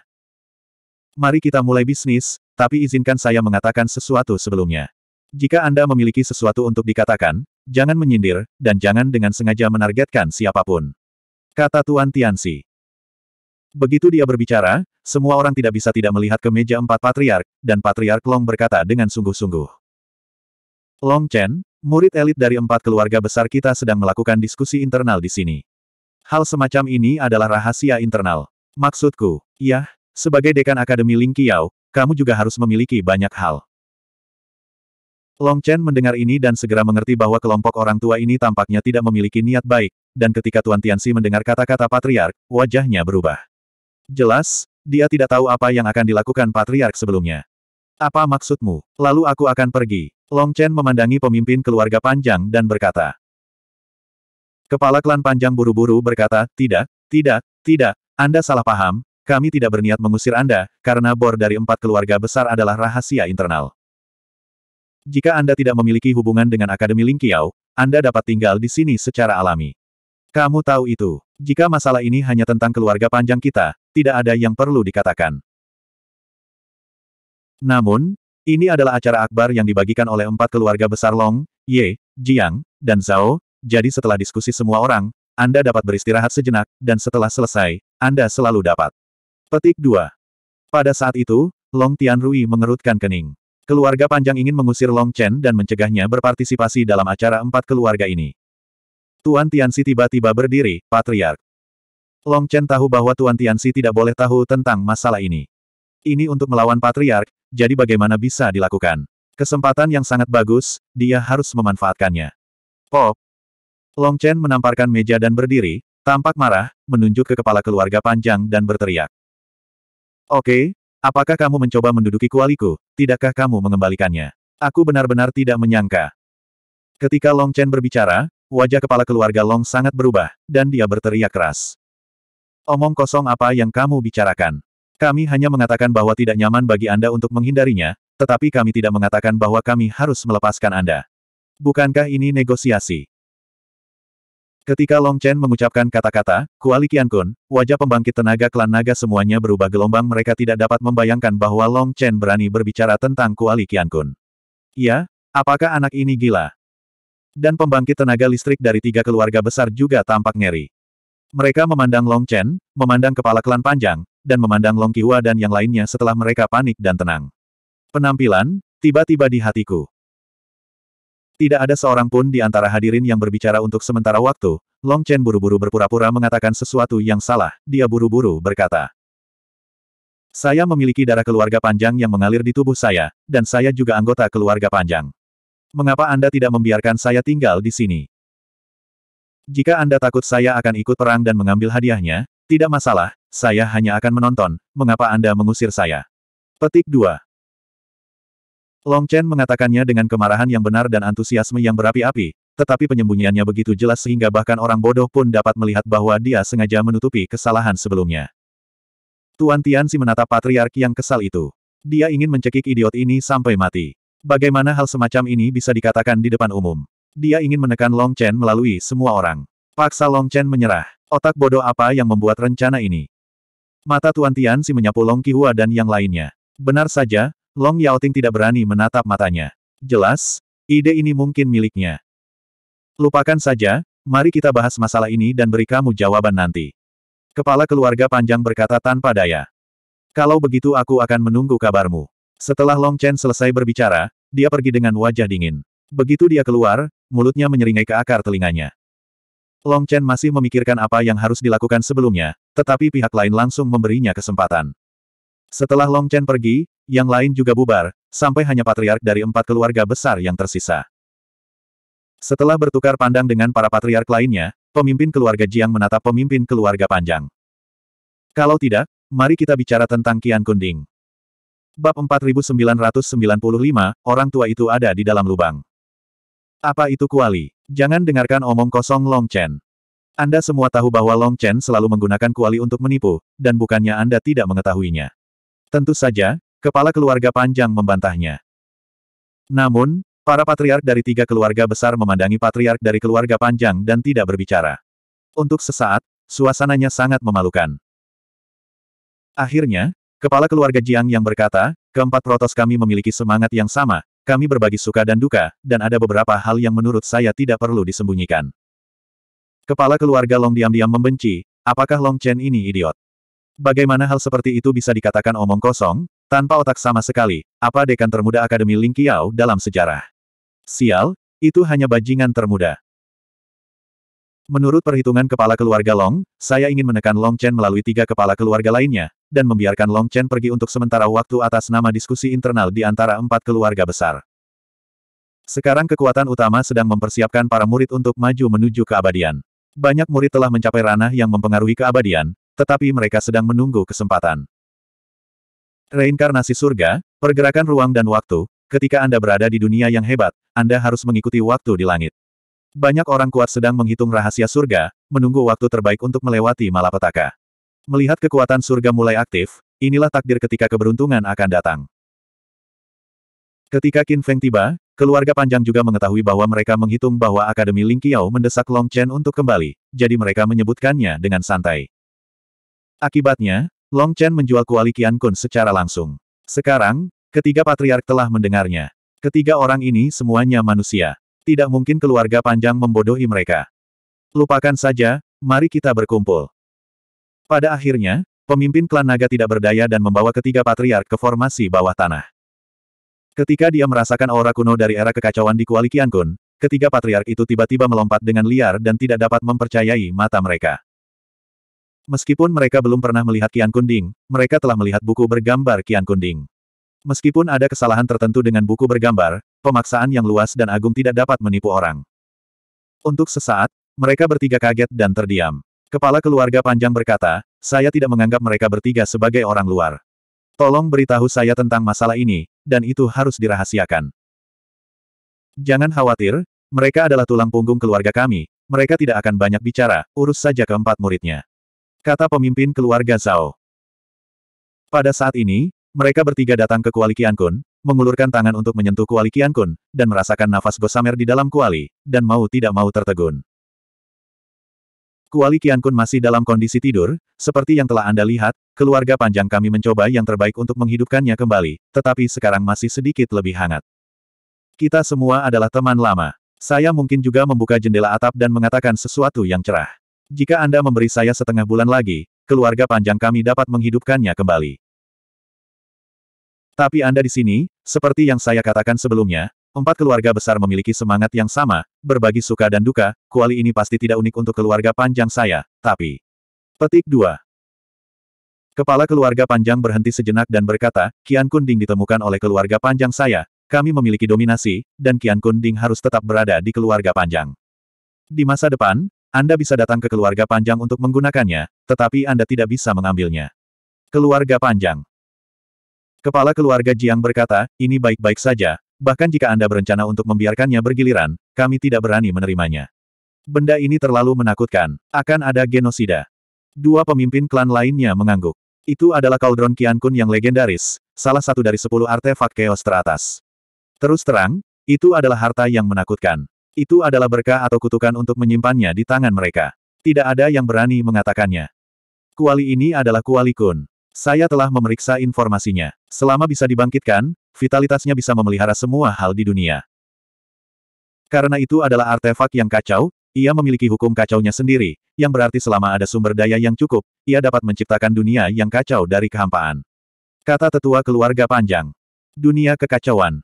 Mari kita mulai bisnis, tapi izinkan saya mengatakan sesuatu sebelumnya. Jika Anda memiliki sesuatu untuk dikatakan, jangan menyindir, dan jangan dengan sengaja menargetkan siapapun. Kata Tuan Tianxi. Begitu dia berbicara, semua orang tidak bisa tidak melihat ke meja empat patriark, dan patriark Long berkata dengan sungguh-sungguh. Long Chen, murid elit dari empat keluarga besar kita sedang melakukan diskusi internal di sini. Hal semacam ini adalah rahasia internal. Maksudku, ya, sebagai dekan Akademi Ling Qiao, kamu juga harus memiliki banyak hal. Long Chen mendengar ini dan segera mengerti bahwa kelompok orang tua ini tampaknya tidak memiliki niat baik, dan ketika Tuan Tianxi mendengar kata-kata Patriark, wajahnya berubah. Jelas, dia tidak tahu apa yang akan dilakukan Patriark sebelumnya. Apa maksudmu? Lalu aku akan pergi. Long Chen memandangi pemimpin keluarga panjang dan berkata. Kepala klan panjang buru-buru berkata, tidak, tidak, tidak, Anda salah paham, kami tidak berniat mengusir Anda, karena bor dari empat keluarga besar adalah rahasia internal. Jika Anda tidak memiliki hubungan dengan Akademi Lingqiao, Anda dapat tinggal di sini secara alami. Kamu tahu itu. Jika masalah ini hanya tentang keluarga panjang kita, tidak ada yang perlu dikatakan. Namun, ini adalah acara akbar yang dibagikan oleh empat keluarga besar Long, Ye, Jiang, dan Zhao, jadi setelah diskusi semua orang, Anda dapat beristirahat sejenak, dan setelah selesai, Anda selalu dapat. Petik 2. Pada saat itu, Long Tianrui mengerutkan kening. Keluarga panjang ingin mengusir Long Chen dan mencegahnya berpartisipasi dalam acara empat keluarga ini. Tuan Tianxi tiba-tiba berdiri, Patriark. Long Chen tahu bahwa Tuan Tianxi tidak boleh tahu tentang masalah ini. Ini untuk melawan Patriark, jadi bagaimana bisa dilakukan? Kesempatan yang sangat bagus, dia harus memanfaatkannya. Pop! Long Chen menamparkan meja dan berdiri, tampak marah, menunjuk ke kepala keluarga panjang dan berteriak. Oke, apakah kamu mencoba menduduki kualiku, tidakkah kamu mengembalikannya? Aku benar-benar tidak menyangka. Ketika Long Chen berbicara, wajah kepala keluarga Long sangat berubah, dan dia berteriak keras. Omong kosong apa yang kamu bicarakan? Kami hanya mengatakan bahwa tidak nyaman bagi Anda untuk menghindarinya, tetapi kami tidak mengatakan bahwa kami harus melepaskan Anda. Bukankah ini negosiasi? Ketika Long Chen mengucapkan kata-kata, Kuali Kun, wajah pembangkit tenaga klan naga semuanya berubah gelombang mereka tidak dapat membayangkan bahwa Long Chen berani berbicara tentang Kuali Kun. Ya, apakah anak ini gila? Dan pembangkit tenaga listrik dari tiga keluarga besar juga tampak ngeri. Mereka memandang Long Chen, memandang kepala klan panjang, dan memandang Long Kiwa dan yang lainnya setelah mereka panik dan tenang. Penampilan, tiba-tiba di hatiku. Tidak ada seorang pun di antara hadirin yang berbicara untuk sementara waktu, Long Chen buru-buru berpura-pura mengatakan sesuatu yang salah, dia buru-buru berkata. Saya memiliki darah keluarga panjang yang mengalir di tubuh saya, dan saya juga anggota keluarga panjang mengapa Anda tidak membiarkan saya tinggal di sini? Jika Anda takut saya akan ikut perang dan mengambil hadiahnya, tidak masalah, saya hanya akan menonton, mengapa Anda mengusir saya? Petik 2. Long Chen mengatakannya dengan kemarahan yang benar dan antusiasme yang berapi-api, tetapi penyembunyiannya begitu jelas sehingga bahkan orang bodoh pun dapat melihat bahwa dia sengaja menutupi kesalahan sebelumnya. Tuan Tian Tianxi menatap patriark yang kesal itu. Dia ingin mencekik idiot ini sampai mati. Bagaimana hal semacam ini bisa dikatakan di depan umum? Dia ingin menekan Long Chen melalui semua orang. Paksa Long Chen menyerah. Otak bodoh apa yang membuat rencana ini? Mata Tuan Tian si menyapu Long Qihua dan yang lainnya. Benar saja, Long Yaoting tidak berani menatap matanya. Jelas, ide ini mungkin miliknya. Lupakan saja, mari kita bahas masalah ini dan beri kamu jawaban nanti. Kepala keluarga panjang berkata tanpa daya. Kalau begitu aku akan menunggu kabarmu. Setelah Long Chen selesai berbicara, dia pergi dengan wajah dingin. Begitu dia keluar, mulutnya menyeringai ke akar telinganya. Long Chen masih memikirkan apa yang harus dilakukan sebelumnya, tetapi pihak lain langsung memberinya kesempatan. Setelah Long Chen pergi, yang lain juga bubar, sampai hanya patriark dari empat keluarga besar yang tersisa. Setelah bertukar pandang dengan para patriark lainnya, pemimpin keluarga Jiang menatap pemimpin keluarga panjang. Kalau tidak, mari kita bicara tentang Kian Kunding. Bab 4995, orang tua itu ada di dalam lubang. Apa itu kuali? Jangan dengarkan omong kosong Long Chen. Anda semua tahu bahwa Long Chen selalu menggunakan kuali untuk menipu, dan bukannya Anda tidak mengetahuinya. Tentu saja, kepala keluarga panjang membantahnya. Namun, para patriark dari tiga keluarga besar memandangi patriark dari keluarga panjang dan tidak berbicara. Untuk sesaat, suasananya sangat memalukan. Akhirnya, Kepala keluarga Jiang yang berkata, keempat protos kami memiliki semangat yang sama, kami berbagi suka dan duka, dan ada beberapa hal yang menurut saya tidak perlu disembunyikan. Kepala keluarga Long diam-diam membenci, apakah Long Chen ini idiot? Bagaimana hal seperti itu bisa dikatakan omong kosong, tanpa otak sama sekali, apa dekan termuda Akademi Ling Qiao dalam sejarah? Sial, itu hanya bajingan termuda. Menurut perhitungan kepala keluarga Long, saya ingin menekan Long Chen melalui tiga kepala keluarga lainnya, dan membiarkan Long Chen pergi untuk sementara waktu atas nama diskusi internal di antara empat keluarga besar. Sekarang kekuatan utama sedang mempersiapkan para murid untuk maju menuju keabadian. Banyak murid telah mencapai ranah yang mempengaruhi keabadian, tetapi mereka sedang menunggu kesempatan. Reinkarnasi surga, pergerakan ruang dan waktu, ketika Anda berada di dunia yang hebat, Anda harus mengikuti waktu di langit. Banyak orang kuat sedang menghitung rahasia surga, menunggu waktu terbaik untuk melewati malapetaka. Melihat kekuatan surga mulai aktif, inilah takdir ketika keberuntungan akan datang. Ketika Qin Feng tiba, keluarga panjang juga mengetahui bahwa mereka menghitung bahwa Akademi Ling Qiao mendesak Long Chen untuk kembali, jadi mereka menyebutkannya dengan santai. Akibatnya, Long Chen menjual kuali Qian Kun secara langsung. Sekarang, ketiga patriark telah mendengarnya. Ketiga orang ini semuanya manusia. Tidak mungkin keluarga panjang membodohi mereka. Lupakan saja, mari kita berkumpul. Pada akhirnya, pemimpin klan naga tidak berdaya dan membawa ketiga patriark ke formasi bawah tanah. Ketika dia merasakan aura kuno dari era kekacauan di Kuali Kiankun, ketiga patriark itu tiba-tiba melompat dengan liar dan tidak dapat mempercayai mata mereka. Meskipun mereka belum pernah melihat Kian Kunding, mereka telah melihat buku bergambar Kian Kunding. Meskipun ada kesalahan tertentu dengan buku bergambar, pemaksaan yang luas dan agung tidak dapat menipu orang. Untuk sesaat, mereka bertiga kaget dan terdiam. Kepala keluarga panjang berkata, saya tidak menganggap mereka bertiga sebagai orang luar. Tolong beritahu saya tentang masalah ini, dan itu harus dirahasiakan. Jangan khawatir, mereka adalah tulang punggung keluarga kami, mereka tidak akan banyak bicara, urus saja keempat muridnya. Kata pemimpin keluarga Zhao. Pada saat ini, mereka bertiga datang ke kuali Kun, mengulurkan tangan untuk menyentuh kuali Kun, dan merasakan nafas Gosamer di dalam kuali, dan mau tidak mau tertegun. Kuali Kun masih dalam kondisi tidur, seperti yang telah Anda lihat, keluarga panjang kami mencoba yang terbaik untuk menghidupkannya kembali, tetapi sekarang masih sedikit lebih hangat. Kita semua adalah teman lama. Saya mungkin juga membuka jendela atap dan mengatakan sesuatu yang cerah. Jika Anda memberi saya setengah bulan lagi, keluarga panjang kami dapat menghidupkannya kembali. Tapi Anda di sini, seperti yang saya katakan sebelumnya, empat keluarga besar memiliki semangat yang sama, berbagi suka dan duka, kuali ini pasti tidak unik untuk keluarga panjang saya, tapi... Petik 2. Kepala keluarga panjang berhenti sejenak dan berkata, Kian Kunding ditemukan oleh keluarga panjang saya, kami memiliki dominasi, dan Kian Kunding harus tetap berada di keluarga panjang. Di masa depan, Anda bisa datang ke keluarga panjang untuk menggunakannya, tetapi Anda tidak bisa mengambilnya. Keluarga panjang Kepala keluarga Jiang berkata, ini baik-baik saja, bahkan jika Anda berencana untuk membiarkannya bergiliran, kami tidak berani menerimanya. Benda ini terlalu menakutkan, akan ada genosida. Dua pemimpin klan lainnya mengangguk. Itu adalah Cauldron Qian Kun yang legendaris, salah satu dari sepuluh artefak keos teratas. Terus terang, itu adalah harta yang menakutkan. Itu adalah berkah atau kutukan untuk menyimpannya di tangan mereka. Tidak ada yang berani mengatakannya. Kuali ini adalah kuali kun. Saya telah memeriksa informasinya. Selama bisa dibangkitkan, vitalitasnya bisa memelihara semua hal di dunia. Karena itu adalah artefak yang kacau, ia memiliki hukum kacaunya sendiri, yang berarti selama ada sumber daya yang cukup, ia dapat menciptakan dunia yang kacau dari kehampaan. Kata tetua keluarga panjang. Dunia kekacauan.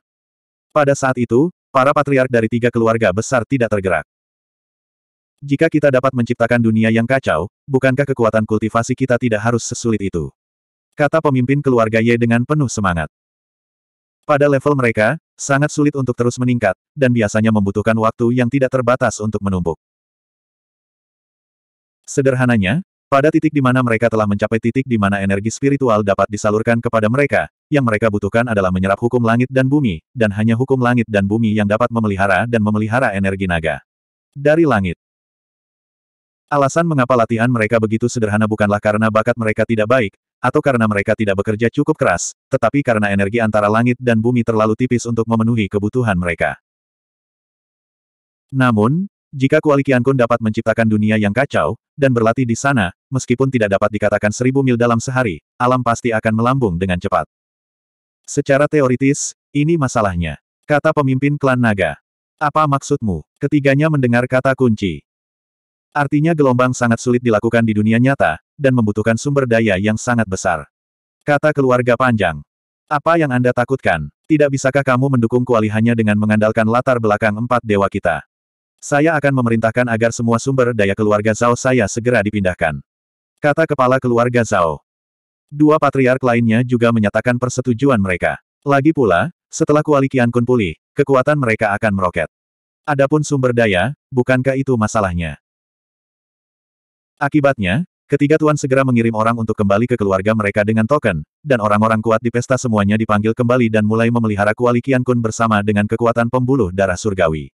Pada saat itu, para patriark dari tiga keluarga besar tidak tergerak. Jika kita dapat menciptakan dunia yang kacau, bukankah kekuatan kultivasi kita tidak harus sesulit itu? kata pemimpin keluarga Ye dengan penuh semangat. Pada level mereka, sangat sulit untuk terus meningkat, dan biasanya membutuhkan waktu yang tidak terbatas untuk menumpuk. Sederhananya, pada titik di mana mereka telah mencapai titik di mana energi spiritual dapat disalurkan kepada mereka, yang mereka butuhkan adalah menyerap hukum langit dan bumi, dan hanya hukum langit dan bumi yang dapat memelihara dan memelihara energi naga. Dari langit. Alasan mengapa latihan mereka begitu sederhana bukanlah karena bakat mereka tidak baik, atau karena mereka tidak bekerja cukup keras, tetapi karena energi antara langit dan bumi terlalu tipis untuk memenuhi kebutuhan mereka. Namun, jika Kuali Kun dapat menciptakan dunia yang kacau, dan berlatih di sana, meskipun tidak dapat dikatakan seribu mil dalam sehari, alam pasti akan melambung dengan cepat. Secara teoritis, ini masalahnya. Kata pemimpin klan naga. Apa maksudmu? Ketiganya mendengar kata kunci. Artinya gelombang sangat sulit dilakukan di dunia nyata, dan membutuhkan sumber daya yang sangat besar. Kata keluarga panjang. Apa yang Anda takutkan? Tidak bisakah kamu mendukung kualihannya dengan mengandalkan latar belakang empat dewa kita? Saya akan memerintahkan agar semua sumber daya keluarga Zhao saya segera dipindahkan. Kata kepala keluarga Zhao. Dua patriark lainnya juga menyatakan persetujuan mereka. Lagi pula, setelah kuali Qian Kun pulih, kekuatan mereka akan meroket. Adapun sumber daya, bukankah itu masalahnya? Akibatnya, Ketiga tuan segera mengirim orang untuk kembali ke keluarga mereka dengan token, dan orang-orang kuat di pesta semuanya dipanggil kembali dan mulai memelihara kuali Kian Kun bersama dengan kekuatan pembuluh darah surgawi.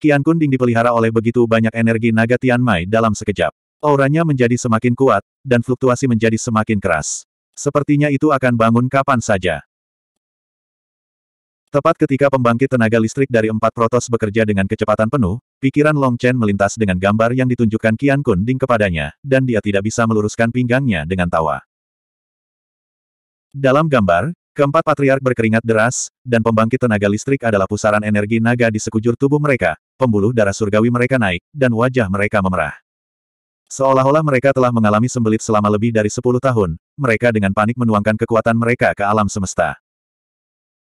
Kian Kun Ding dipelihara oleh begitu banyak energi naga Tian Mai dalam sekejap. Auranya menjadi semakin kuat, dan fluktuasi menjadi semakin keras. Sepertinya itu akan bangun kapan saja. Tepat ketika pembangkit tenaga listrik dari empat protos bekerja dengan kecepatan penuh, pikiran Long Chen melintas dengan gambar yang ditunjukkan Qian Kun Ding kepadanya, dan dia tidak bisa meluruskan pinggangnya dengan tawa. Dalam gambar, keempat patriark berkeringat deras, dan pembangkit tenaga listrik adalah pusaran energi naga di sekujur tubuh mereka, pembuluh darah surgawi mereka naik, dan wajah mereka memerah. Seolah-olah mereka telah mengalami sembelit selama lebih dari sepuluh tahun, mereka dengan panik menuangkan kekuatan mereka ke alam semesta.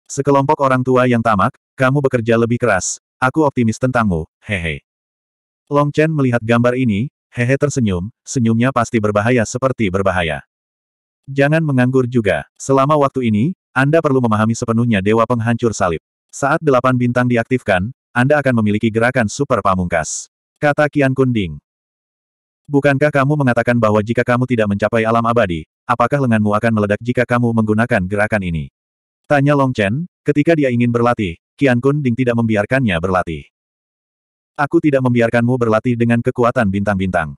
Sekelompok orang tua yang tamak, kamu bekerja lebih keras. Aku optimis tentangmu, hehe. Long Chen melihat gambar ini, hehe tersenyum, senyumnya pasti berbahaya seperti berbahaya. Jangan menganggur juga. Selama waktu ini, Anda perlu memahami sepenuhnya Dewa Penghancur Salib. Saat delapan bintang diaktifkan, Anda akan memiliki gerakan super pamungkas. Kata Kian Kunding. Bukankah kamu mengatakan bahwa jika kamu tidak mencapai alam abadi, apakah lenganmu akan meledak jika kamu menggunakan gerakan ini? Tanya Long Chen, ketika dia ingin berlatih, Qian Kun Ding tidak membiarkannya berlatih. Aku tidak membiarkanmu berlatih dengan kekuatan bintang-bintang.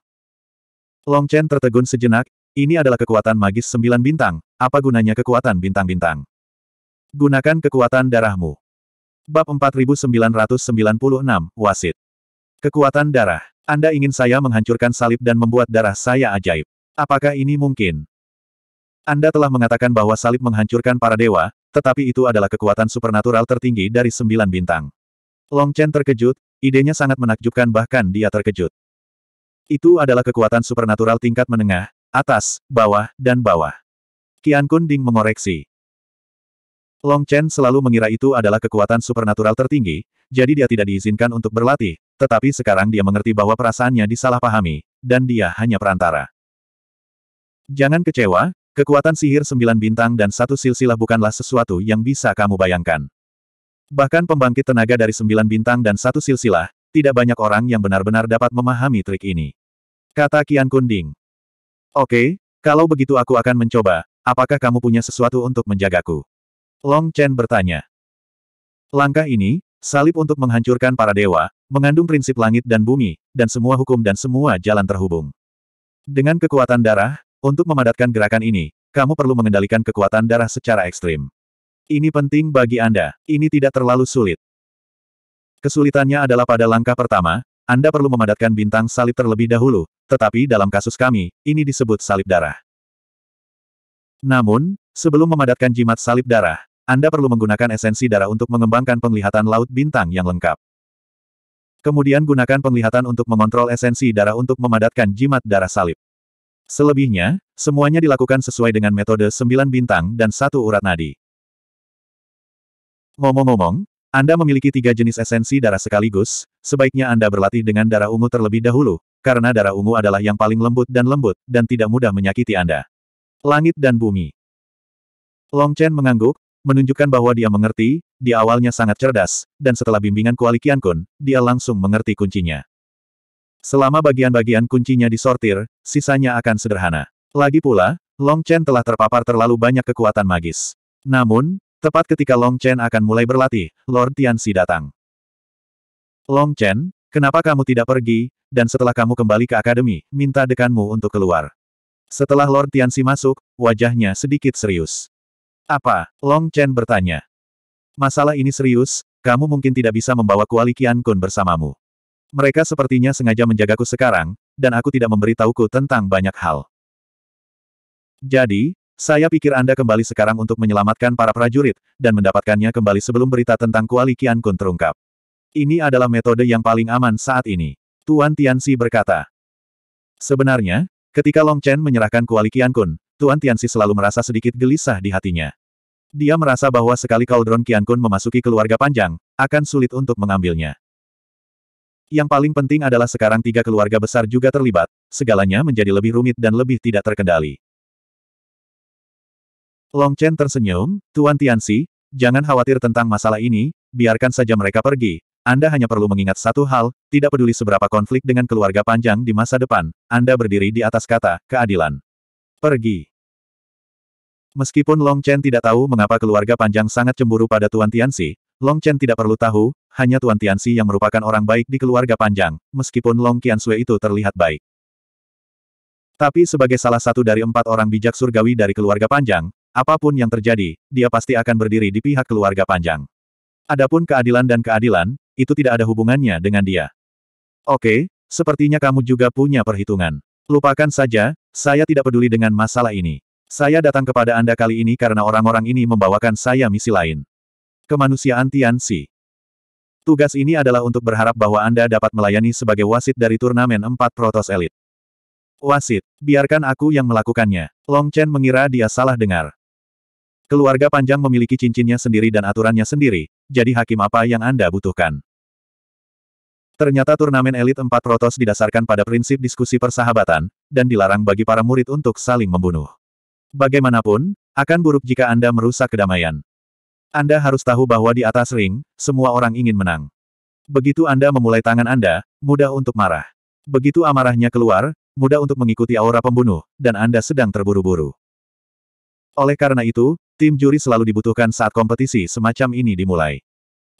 Long Chen tertegun sejenak, ini adalah kekuatan magis sembilan bintang, apa gunanya kekuatan bintang-bintang? Gunakan kekuatan darahmu. Bab 4996, Wasit. Kekuatan darah. Anda ingin saya menghancurkan salib dan membuat darah saya ajaib. Apakah ini mungkin? Anda telah mengatakan bahwa salib menghancurkan para dewa, tetapi itu adalah kekuatan supernatural tertinggi dari sembilan bintang. Long Chen terkejut, idenya sangat menakjubkan bahkan dia terkejut. Itu adalah kekuatan supernatural tingkat menengah, atas, bawah, dan bawah. Qian Kun Ding mengoreksi. Long Chen selalu mengira itu adalah kekuatan supernatural tertinggi, jadi dia tidak diizinkan untuk berlatih, tetapi sekarang dia mengerti bahwa perasaannya disalahpahami, dan dia hanya perantara. Jangan kecewa, Kekuatan sihir sembilan bintang dan satu silsilah bukanlah sesuatu yang bisa kamu bayangkan. Bahkan pembangkit tenaga dari sembilan bintang dan satu silsilah, tidak banyak orang yang benar-benar dapat memahami trik ini. Kata Kian Kunding. Oke, kalau begitu aku akan mencoba, apakah kamu punya sesuatu untuk menjagaku? Long Chen bertanya. Langkah ini, salib untuk menghancurkan para dewa, mengandung prinsip langit dan bumi, dan semua hukum dan semua jalan terhubung. Dengan kekuatan darah, untuk memadatkan gerakan ini, kamu perlu mengendalikan kekuatan darah secara ekstrim. Ini penting bagi Anda. Ini tidak terlalu sulit. Kesulitannya adalah pada langkah pertama, Anda perlu memadatkan bintang salib terlebih dahulu, tetapi dalam kasus kami, ini disebut salib darah. Namun, sebelum memadatkan jimat salib darah, Anda perlu menggunakan esensi darah untuk mengembangkan penglihatan laut bintang yang lengkap. Kemudian gunakan penglihatan untuk mengontrol esensi darah untuk memadatkan jimat darah salib. Selebihnya, semuanya dilakukan sesuai dengan metode sembilan bintang dan satu urat nadi. Ngomong-ngomong, Anda memiliki tiga jenis esensi darah sekaligus, sebaiknya Anda berlatih dengan darah ungu terlebih dahulu, karena darah ungu adalah yang paling lembut dan lembut, dan tidak mudah menyakiti Anda. Langit dan Bumi Long Chen mengangguk, menunjukkan bahwa dia mengerti, Di awalnya sangat cerdas, dan setelah bimbingan Kuali Kun, dia langsung mengerti kuncinya. Selama bagian-bagian kuncinya disortir, sisanya akan sederhana. Lagi pula, Long Chen telah terpapar terlalu banyak kekuatan magis. Namun, tepat ketika Long Chen akan mulai berlatih, Lord Tianxi datang. Long Chen, kenapa kamu tidak pergi, dan setelah kamu kembali ke akademi, minta dekanmu untuk keluar. Setelah Lord Tianxi masuk, wajahnya sedikit serius. Apa? Long Chen bertanya. Masalah ini serius, kamu mungkin tidak bisa membawa kuali Qian Kun bersamamu. Mereka sepertinya sengaja menjagaku sekarang, dan aku tidak memberitahuku tentang banyak hal. Jadi, saya pikir Anda kembali sekarang untuk menyelamatkan para prajurit, dan mendapatkannya kembali sebelum berita tentang kuali Kian Kun terungkap. Ini adalah metode yang paling aman saat ini. Tuan Tianxi berkata. Sebenarnya, ketika Long Chen menyerahkan kuali Kian Kun, Tuan Tianxi selalu merasa sedikit gelisah di hatinya. Dia merasa bahwa sekali kaldron Kian Kun memasuki keluarga panjang, akan sulit untuk mengambilnya. Yang paling penting adalah sekarang tiga keluarga besar juga terlibat, segalanya menjadi lebih rumit dan lebih tidak terkendali. Long Chen tersenyum, Tuan Tianxi, jangan khawatir tentang masalah ini, biarkan saja mereka pergi. Anda hanya perlu mengingat satu hal, tidak peduli seberapa konflik dengan keluarga panjang di masa depan, Anda berdiri di atas kata, keadilan. Pergi. Meskipun Long Chen tidak tahu mengapa keluarga panjang sangat cemburu pada Tuan Tianxi, Long Chen tidak perlu tahu, hanya Tuan Tianxi yang merupakan orang baik di keluarga panjang, meskipun Long Qianxue itu terlihat baik. Tapi sebagai salah satu dari empat orang bijak surgawi dari keluarga panjang, apapun yang terjadi, dia pasti akan berdiri di pihak keluarga panjang. Adapun keadilan dan keadilan, itu tidak ada hubungannya dengan dia. Oke, sepertinya kamu juga punya perhitungan. Lupakan saja, saya tidak peduli dengan masalah ini. Saya datang kepada Anda kali ini karena orang-orang ini membawakan saya misi lain. Kemanusiaan Tianxi. Tugas ini adalah untuk berharap bahwa Anda dapat melayani sebagai wasit dari turnamen empat protos elit. Wasit, biarkan aku yang melakukannya. Long Chen mengira dia salah dengar. Keluarga panjang memiliki cincinnya sendiri dan aturannya sendiri, jadi hakim apa yang Anda butuhkan. Ternyata turnamen elit empat protos didasarkan pada prinsip diskusi persahabatan, dan dilarang bagi para murid untuk saling membunuh. Bagaimanapun, akan buruk jika Anda merusak kedamaian. Anda harus tahu bahwa di atas ring, semua orang ingin menang. Begitu Anda memulai tangan Anda, mudah untuk marah. Begitu amarahnya keluar, mudah untuk mengikuti aura pembunuh, dan Anda sedang terburu-buru. Oleh karena itu, tim juri selalu dibutuhkan saat kompetisi semacam ini dimulai.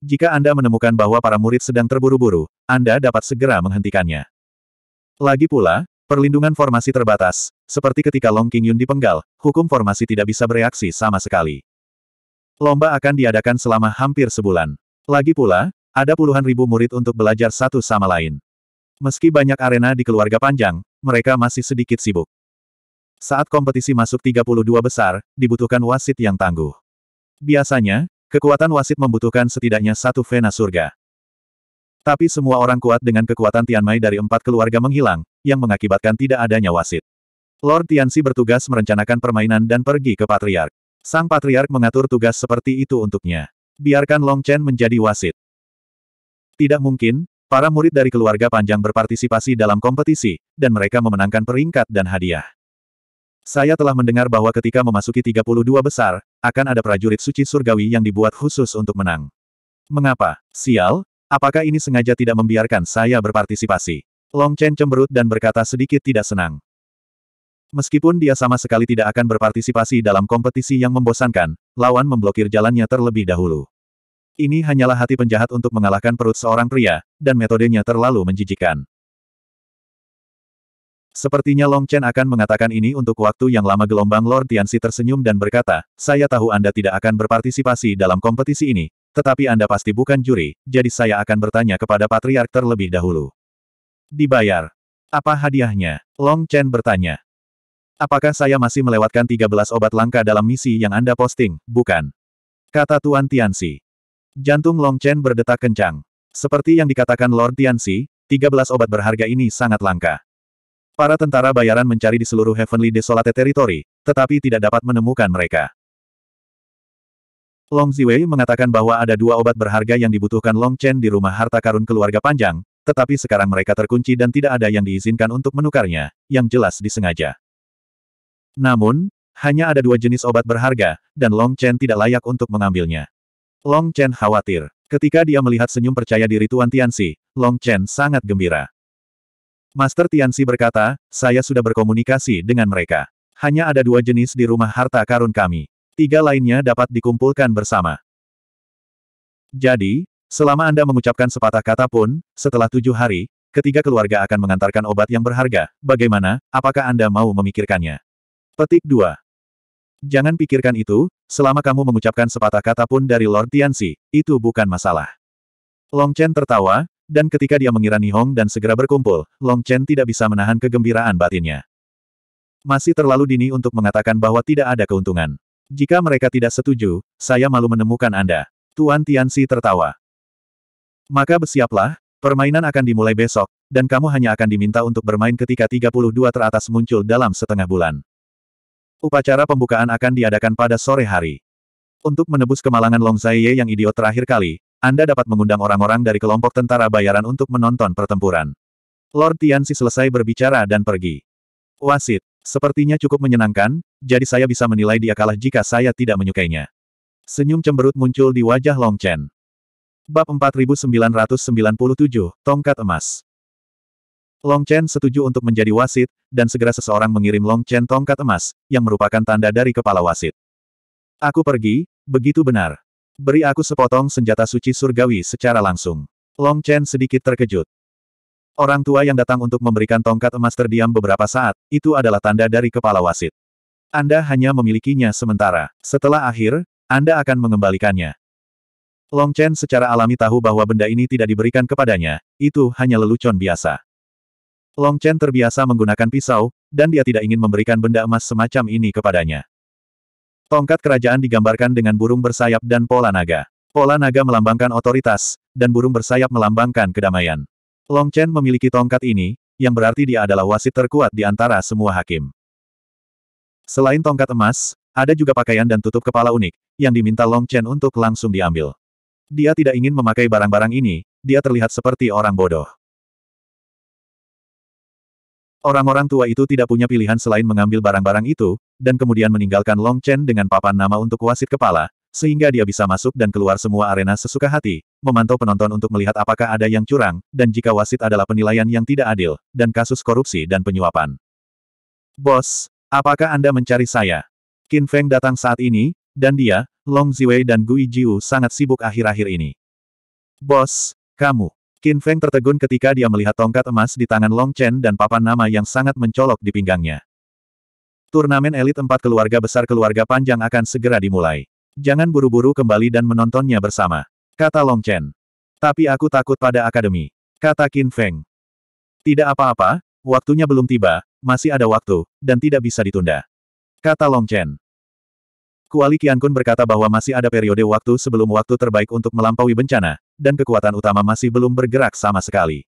Jika Anda menemukan bahwa para murid sedang terburu-buru, Anda dapat segera menghentikannya. Lagi pula, Perlindungan formasi terbatas, seperti ketika Long King Yun dipenggal, hukum formasi tidak bisa bereaksi sama sekali. Lomba akan diadakan selama hampir sebulan. Lagi pula, ada puluhan ribu murid untuk belajar satu sama lain. Meski banyak arena di keluarga panjang, mereka masih sedikit sibuk. Saat kompetisi masuk 32 besar, dibutuhkan wasit yang tangguh. Biasanya, kekuatan wasit membutuhkan setidaknya satu vena surga. Tapi semua orang kuat dengan kekuatan Tianmai dari empat keluarga menghilang, yang mengakibatkan tidak adanya wasit. Lord Tianxi bertugas merencanakan permainan dan pergi ke Patriark. Sang Patriark mengatur tugas seperti itu untuknya. Biarkan Long Chen menjadi wasit. Tidak mungkin, para murid dari keluarga panjang berpartisipasi dalam kompetisi, dan mereka memenangkan peringkat dan hadiah. Saya telah mendengar bahwa ketika memasuki 32 besar, akan ada prajurit suci surgawi yang dibuat khusus untuk menang. Mengapa? Sial, Apakah ini sengaja tidak membiarkan saya berpartisipasi? Long Chen cemberut dan berkata sedikit tidak senang. Meskipun dia sama sekali tidak akan berpartisipasi dalam kompetisi yang membosankan, lawan memblokir jalannya terlebih dahulu. Ini hanyalah hati penjahat untuk mengalahkan perut seorang pria, dan metodenya terlalu menjijikan. Sepertinya Long Chen akan mengatakan ini untuk waktu yang lama gelombang Lord Tianxi tersenyum dan berkata, saya tahu Anda tidak akan berpartisipasi dalam kompetisi ini, tetapi Anda pasti bukan juri, jadi saya akan bertanya kepada Patriark terlebih dahulu. Dibayar. Apa hadiahnya? Long Chen bertanya. Apakah saya masih melewatkan 13 obat langka dalam misi yang Anda posting, bukan? Kata Tuan Tianxi. Jantung Long Chen berdetak kencang. Seperti yang dikatakan Lord Tianxi, 13 obat berharga ini sangat langka. Para tentara bayaran mencari di seluruh Heavenly Desolate Territory, tetapi tidak dapat menemukan mereka. Long Ziwei mengatakan bahwa ada dua obat berharga yang dibutuhkan Long Chen di rumah harta karun keluarga panjang, tetapi sekarang mereka terkunci dan tidak ada yang diizinkan untuk menukarnya, yang jelas disengaja. Namun, hanya ada dua jenis obat berharga, dan Long Chen tidak layak untuk mengambilnya. Long Chen khawatir. Ketika dia melihat senyum percaya diri Tuan Tianxi, Long Chen sangat gembira. Master Tianxi berkata, saya sudah berkomunikasi dengan mereka. Hanya ada dua jenis di rumah harta karun kami tiga lainnya dapat dikumpulkan bersama. Jadi, selama Anda mengucapkan sepatah kata pun, setelah tujuh hari, ketiga keluarga akan mengantarkan obat yang berharga. Bagaimana, apakah Anda mau memikirkannya? Petik 2. Jangan pikirkan itu, selama kamu mengucapkan sepatah kata pun dari Lord Tianxi, itu bukan masalah. Long Chen tertawa, dan ketika dia mengira Nihong dan segera berkumpul, Long Chen tidak bisa menahan kegembiraan batinnya. Masih terlalu dini untuk mengatakan bahwa tidak ada keuntungan. Jika mereka tidak setuju, saya malu menemukan Anda. Tuan Tianxi tertawa. Maka bersiaplah, permainan akan dimulai besok, dan kamu hanya akan diminta untuk bermain ketika 32 teratas muncul dalam setengah bulan. Upacara pembukaan akan diadakan pada sore hari. Untuk menebus kemalangan Long Zaiye yang idiot terakhir kali, Anda dapat mengundang orang-orang dari kelompok tentara bayaran untuk menonton pertempuran. Lord Tianxi selesai berbicara dan pergi. Wasit, Sepertinya cukup menyenangkan, jadi saya bisa menilai dia kalah jika saya tidak menyukainya. Senyum cemberut muncul di wajah Long Chen. Bab 4997, Tongkat Emas Long Chen setuju untuk menjadi wasit, dan segera seseorang mengirim Long Chen tongkat emas, yang merupakan tanda dari kepala wasit. Aku pergi, begitu benar. Beri aku sepotong senjata suci surgawi secara langsung. Long Chen sedikit terkejut. Orang tua yang datang untuk memberikan tongkat emas terdiam beberapa saat, itu adalah tanda dari kepala wasit. Anda hanya memilikinya sementara. Setelah akhir, Anda akan mengembalikannya. Long Chen secara alami tahu bahwa benda ini tidak diberikan kepadanya, itu hanya lelucon biasa. Long Chen terbiasa menggunakan pisau, dan dia tidak ingin memberikan benda emas semacam ini kepadanya. Tongkat kerajaan digambarkan dengan burung bersayap dan pola naga. Pola naga melambangkan otoritas, dan burung bersayap melambangkan kedamaian. Long Chen memiliki tongkat ini, yang berarti dia adalah wasit terkuat di antara semua hakim. Selain tongkat emas, ada juga pakaian dan tutup kepala unik, yang diminta Long Chen untuk langsung diambil. Dia tidak ingin memakai barang-barang ini, dia terlihat seperti orang bodoh. Orang-orang tua itu tidak punya pilihan selain mengambil barang-barang itu, dan kemudian meninggalkan Long Chen dengan papan nama untuk wasit kepala, sehingga dia bisa masuk dan keluar semua arena sesuka hati, memantau penonton untuk melihat apakah ada yang curang, dan jika wasit adalah penilaian yang tidak adil, dan kasus korupsi dan penyuapan. Bos, apakah Anda mencari saya? Qin Feng datang saat ini, dan dia, Long Ziwei dan Gui Jiu sangat sibuk akhir-akhir ini. Bos, kamu. Qin Feng tertegun ketika dia melihat tongkat emas di tangan Long Chen dan papan nama yang sangat mencolok di pinggangnya. Turnamen elit empat keluarga besar keluarga panjang akan segera dimulai. Jangan buru-buru kembali dan menontonnya bersama. Kata Long Chen. Tapi aku takut pada akademi. Kata Qin Feng. Tidak apa-apa, waktunya belum tiba, masih ada waktu, dan tidak bisa ditunda. Kata Long Chen. Kuali Kun berkata bahwa masih ada periode waktu sebelum waktu terbaik untuk melampaui bencana, dan kekuatan utama masih belum bergerak sama sekali.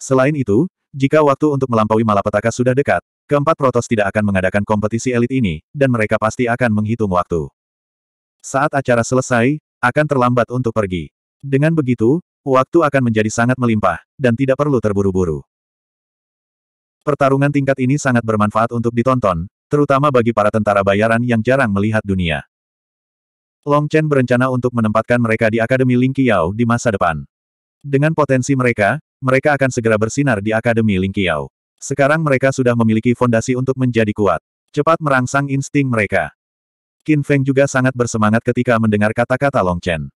Selain itu, jika waktu untuk melampaui malapetaka sudah dekat, Keempat Protos tidak akan mengadakan kompetisi elit ini, dan mereka pasti akan menghitung waktu. Saat acara selesai, akan terlambat untuk pergi. Dengan begitu, waktu akan menjadi sangat melimpah, dan tidak perlu terburu-buru. Pertarungan tingkat ini sangat bermanfaat untuk ditonton, terutama bagi para tentara bayaran yang jarang melihat dunia. Long Chen berencana untuk menempatkan mereka di Akademi Ling Qiao di masa depan. Dengan potensi mereka, mereka akan segera bersinar di Akademi Ling Qiao. Sekarang mereka sudah memiliki fondasi untuk menjadi kuat. Cepat merangsang insting mereka. Qin Feng juga sangat bersemangat ketika mendengar kata-kata Long Chen.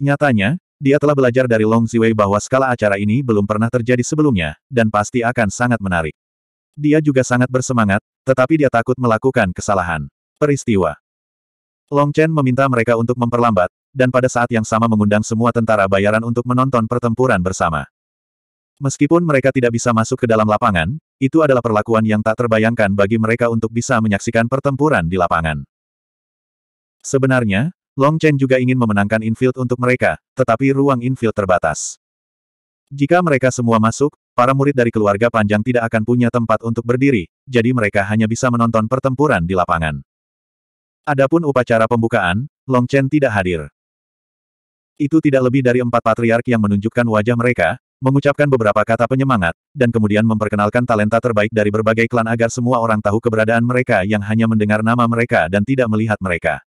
Nyatanya, dia telah belajar dari Long Ziwei bahwa skala acara ini belum pernah terjadi sebelumnya, dan pasti akan sangat menarik. Dia juga sangat bersemangat, tetapi dia takut melakukan kesalahan. Peristiwa Long Chen meminta mereka untuk memperlambat, dan pada saat yang sama mengundang semua tentara bayaran untuk menonton pertempuran bersama. Meskipun mereka tidak bisa masuk ke dalam lapangan, itu adalah perlakuan yang tak terbayangkan bagi mereka untuk bisa menyaksikan pertempuran di lapangan. Sebenarnya, Long Chen juga ingin memenangkan infield untuk mereka, tetapi ruang infield terbatas. Jika mereka semua masuk, para murid dari keluarga panjang tidak akan punya tempat untuk berdiri, jadi mereka hanya bisa menonton pertempuran di lapangan. Adapun upacara pembukaan, Long Chen tidak hadir. Itu tidak lebih dari empat patriark yang menunjukkan wajah mereka, mengucapkan beberapa kata penyemangat, dan kemudian memperkenalkan talenta terbaik dari berbagai klan agar semua orang tahu keberadaan mereka yang hanya mendengar nama mereka dan tidak melihat mereka.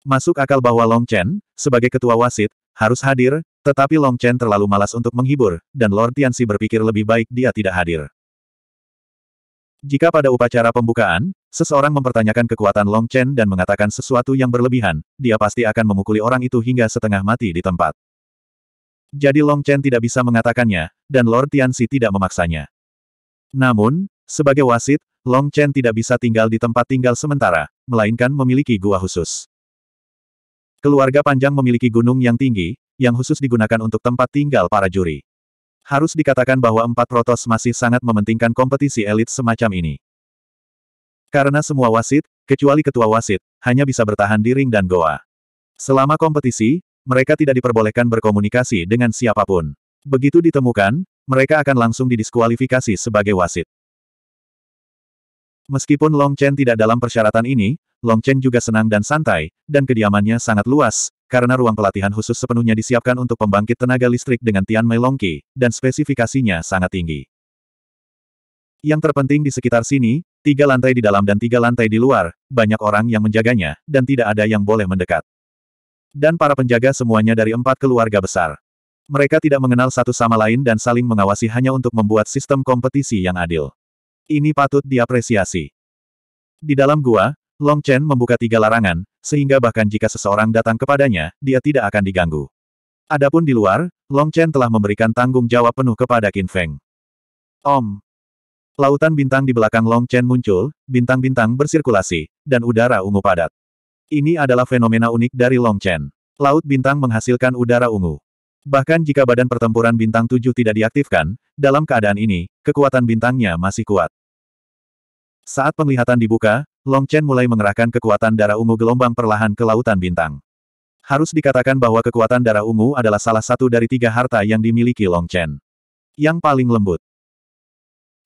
Masuk akal bahwa Long Chen, sebagai ketua wasit, harus hadir, tetapi Long Chen terlalu malas untuk menghibur, dan Lord Tianxi berpikir lebih baik dia tidak hadir. Jika pada upacara pembukaan, seseorang mempertanyakan kekuatan Long Chen dan mengatakan sesuatu yang berlebihan, dia pasti akan memukuli orang itu hingga setengah mati di tempat. Jadi Long Chen tidak bisa mengatakannya, dan Lord Tianxi tidak memaksanya. Namun, sebagai wasit, Long Chen tidak bisa tinggal di tempat tinggal sementara, melainkan memiliki gua khusus. Keluarga panjang memiliki gunung yang tinggi, yang khusus digunakan untuk tempat tinggal para juri. Harus dikatakan bahwa empat protos masih sangat mementingkan kompetisi elit semacam ini. Karena semua wasit, kecuali ketua wasit, hanya bisa bertahan di ring dan goa. Selama kompetisi, mereka tidak diperbolehkan berkomunikasi dengan siapapun. Begitu ditemukan, mereka akan langsung didiskualifikasi sebagai wasit. Meskipun Long Chen tidak dalam persyaratan ini, Long Chen juga senang dan santai, dan kediamannya sangat luas, karena ruang pelatihan khusus sepenuhnya disiapkan untuk pembangkit tenaga listrik dengan Tianmei Longqi, dan spesifikasinya sangat tinggi. Yang terpenting di sekitar sini, tiga lantai di dalam dan tiga lantai di luar, banyak orang yang menjaganya, dan tidak ada yang boleh mendekat. Dan para penjaga semuanya dari empat keluarga besar. Mereka tidak mengenal satu sama lain dan saling mengawasi hanya untuk membuat sistem kompetisi yang adil. Ini patut diapresiasi. Di dalam gua, Long Chen membuka tiga larangan, sehingga bahkan jika seseorang datang kepadanya, dia tidak akan diganggu. Adapun di luar, Long Chen telah memberikan tanggung jawab penuh kepada Qin Feng. Om. Lautan bintang di belakang Long Chen muncul, bintang-bintang bersirkulasi, dan udara ungu padat. Ini adalah fenomena unik dari Long Chen. Laut bintang menghasilkan udara ungu. Bahkan jika badan pertempuran bintang tujuh tidak diaktifkan, dalam keadaan ini, kekuatan bintangnya masih kuat. Saat penglihatan dibuka, Long Chen mulai mengerahkan kekuatan darah ungu gelombang perlahan ke lautan bintang. Harus dikatakan bahwa kekuatan darah ungu adalah salah satu dari tiga harta yang dimiliki Long Chen. Yang paling lembut.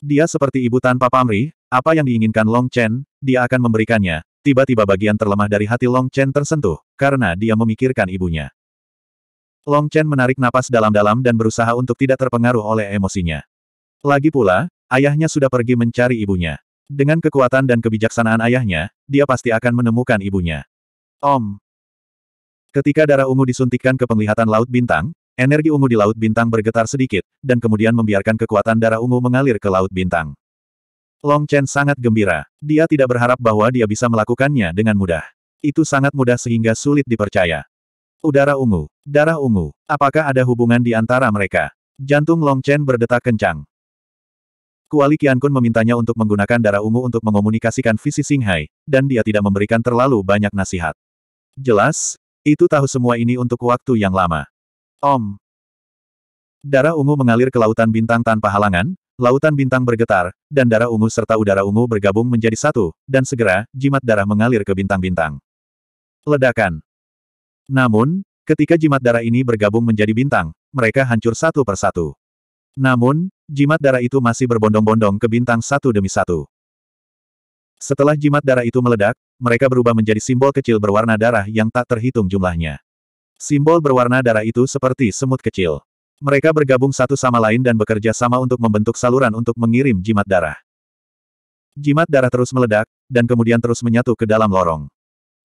Dia seperti ibu tanpa pamrih, apa yang diinginkan Long Chen, dia akan memberikannya, Tiba-tiba bagian terlemah dari hati Long Chen tersentuh, karena dia memikirkan ibunya. Long Chen menarik napas dalam-dalam dan berusaha untuk tidak terpengaruh oleh emosinya. Lagi pula, ayahnya sudah pergi mencari ibunya. Dengan kekuatan dan kebijaksanaan ayahnya, dia pasti akan menemukan ibunya. Om. Ketika darah ungu disuntikkan ke penglihatan Laut Bintang, energi ungu di Laut Bintang bergetar sedikit, dan kemudian membiarkan kekuatan darah ungu mengalir ke Laut Bintang. Long Chen sangat gembira. Dia tidak berharap bahwa dia bisa melakukannya dengan mudah. Itu sangat mudah sehingga sulit dipercaya. Udara ungu. Darah ungu. Apakah ada hubungan di antara mereka? Jantung Long Chen berdetak kencang. Kuali Qiankun memintanya untuk menggunakan darah ungu untuk mengomunikasikan visi Singhai, dan dia tidak memberikan terlalu banyak nasihat. Jelas, itu tahu semua ini untuk waktu yang lama. Om. Darah ungu mengalir ke lautan bintang tanpa halangan, lautan bintang bergetar, dan darah ungu serta udara ungu bergabung menjadi satu, dan segera, jimat darah mengalir ke bintang-bintang. Ledakan. Namun, ketika jimat darah ini bergabung menjadi bintang, mereka hancur satu persatu. Namun, jimat darah itu masih berbondong-bondong ke bintang satu demi satu. Setelah jimat darah itu meledak, mereka berubah menjadi simbol kecil berwarna darah yang tak terhitung jumlahnya. Simbol berwarna darah itu seperti semut kecil. Mereka bergabung satu sama lain dan bekerja sama untuk membentuk saluran untuk mengirim jimat darah. Jimat darah terus meledak, dan kemudian terus menyatu ke dalam lorong.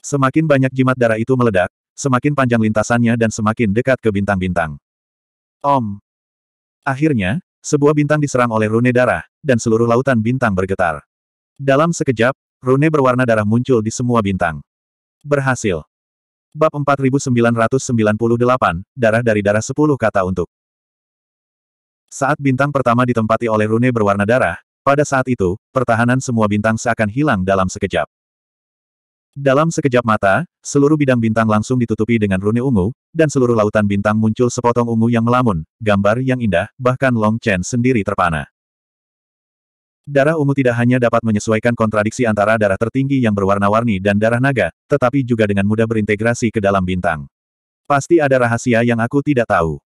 Semakin banyak jimat darah itu meledak, semakin panjang lintasannya dan semakin dekat ke bintang-bintang. Om. Akhirnya, sebuah bintang diserang oleh rune darah, dan seluruh lautan bintang bergetar. Dalam sekejap, rune berwarna darah muncul di semua bintang. Berhasil. Bab 4998, Darah dari Darah 10 Kata Untuk saat bintang pertama ditempati oleh rune berwarna darah, pada saat itu, pertahanan semua bintang seakan hilang dalam sekejap. Dalam sekejap mata, seluruh bidang bintang langsung ditutupi dengan rune ungu, dan seluruh lautan bintang muncul sepotong ungu yang melamun, gambar yang indah, bahkan Long Chen sendiri terpana. Darah ungu tidak hanya dapat menyesuaikan kontradiksi antara darah tertinggi yang berwarna-warni dan darah naga, tetapi juga dengan mudah berintegrasi ke dalam bintang. Pasti ada rahasia yang aku tidak tahu.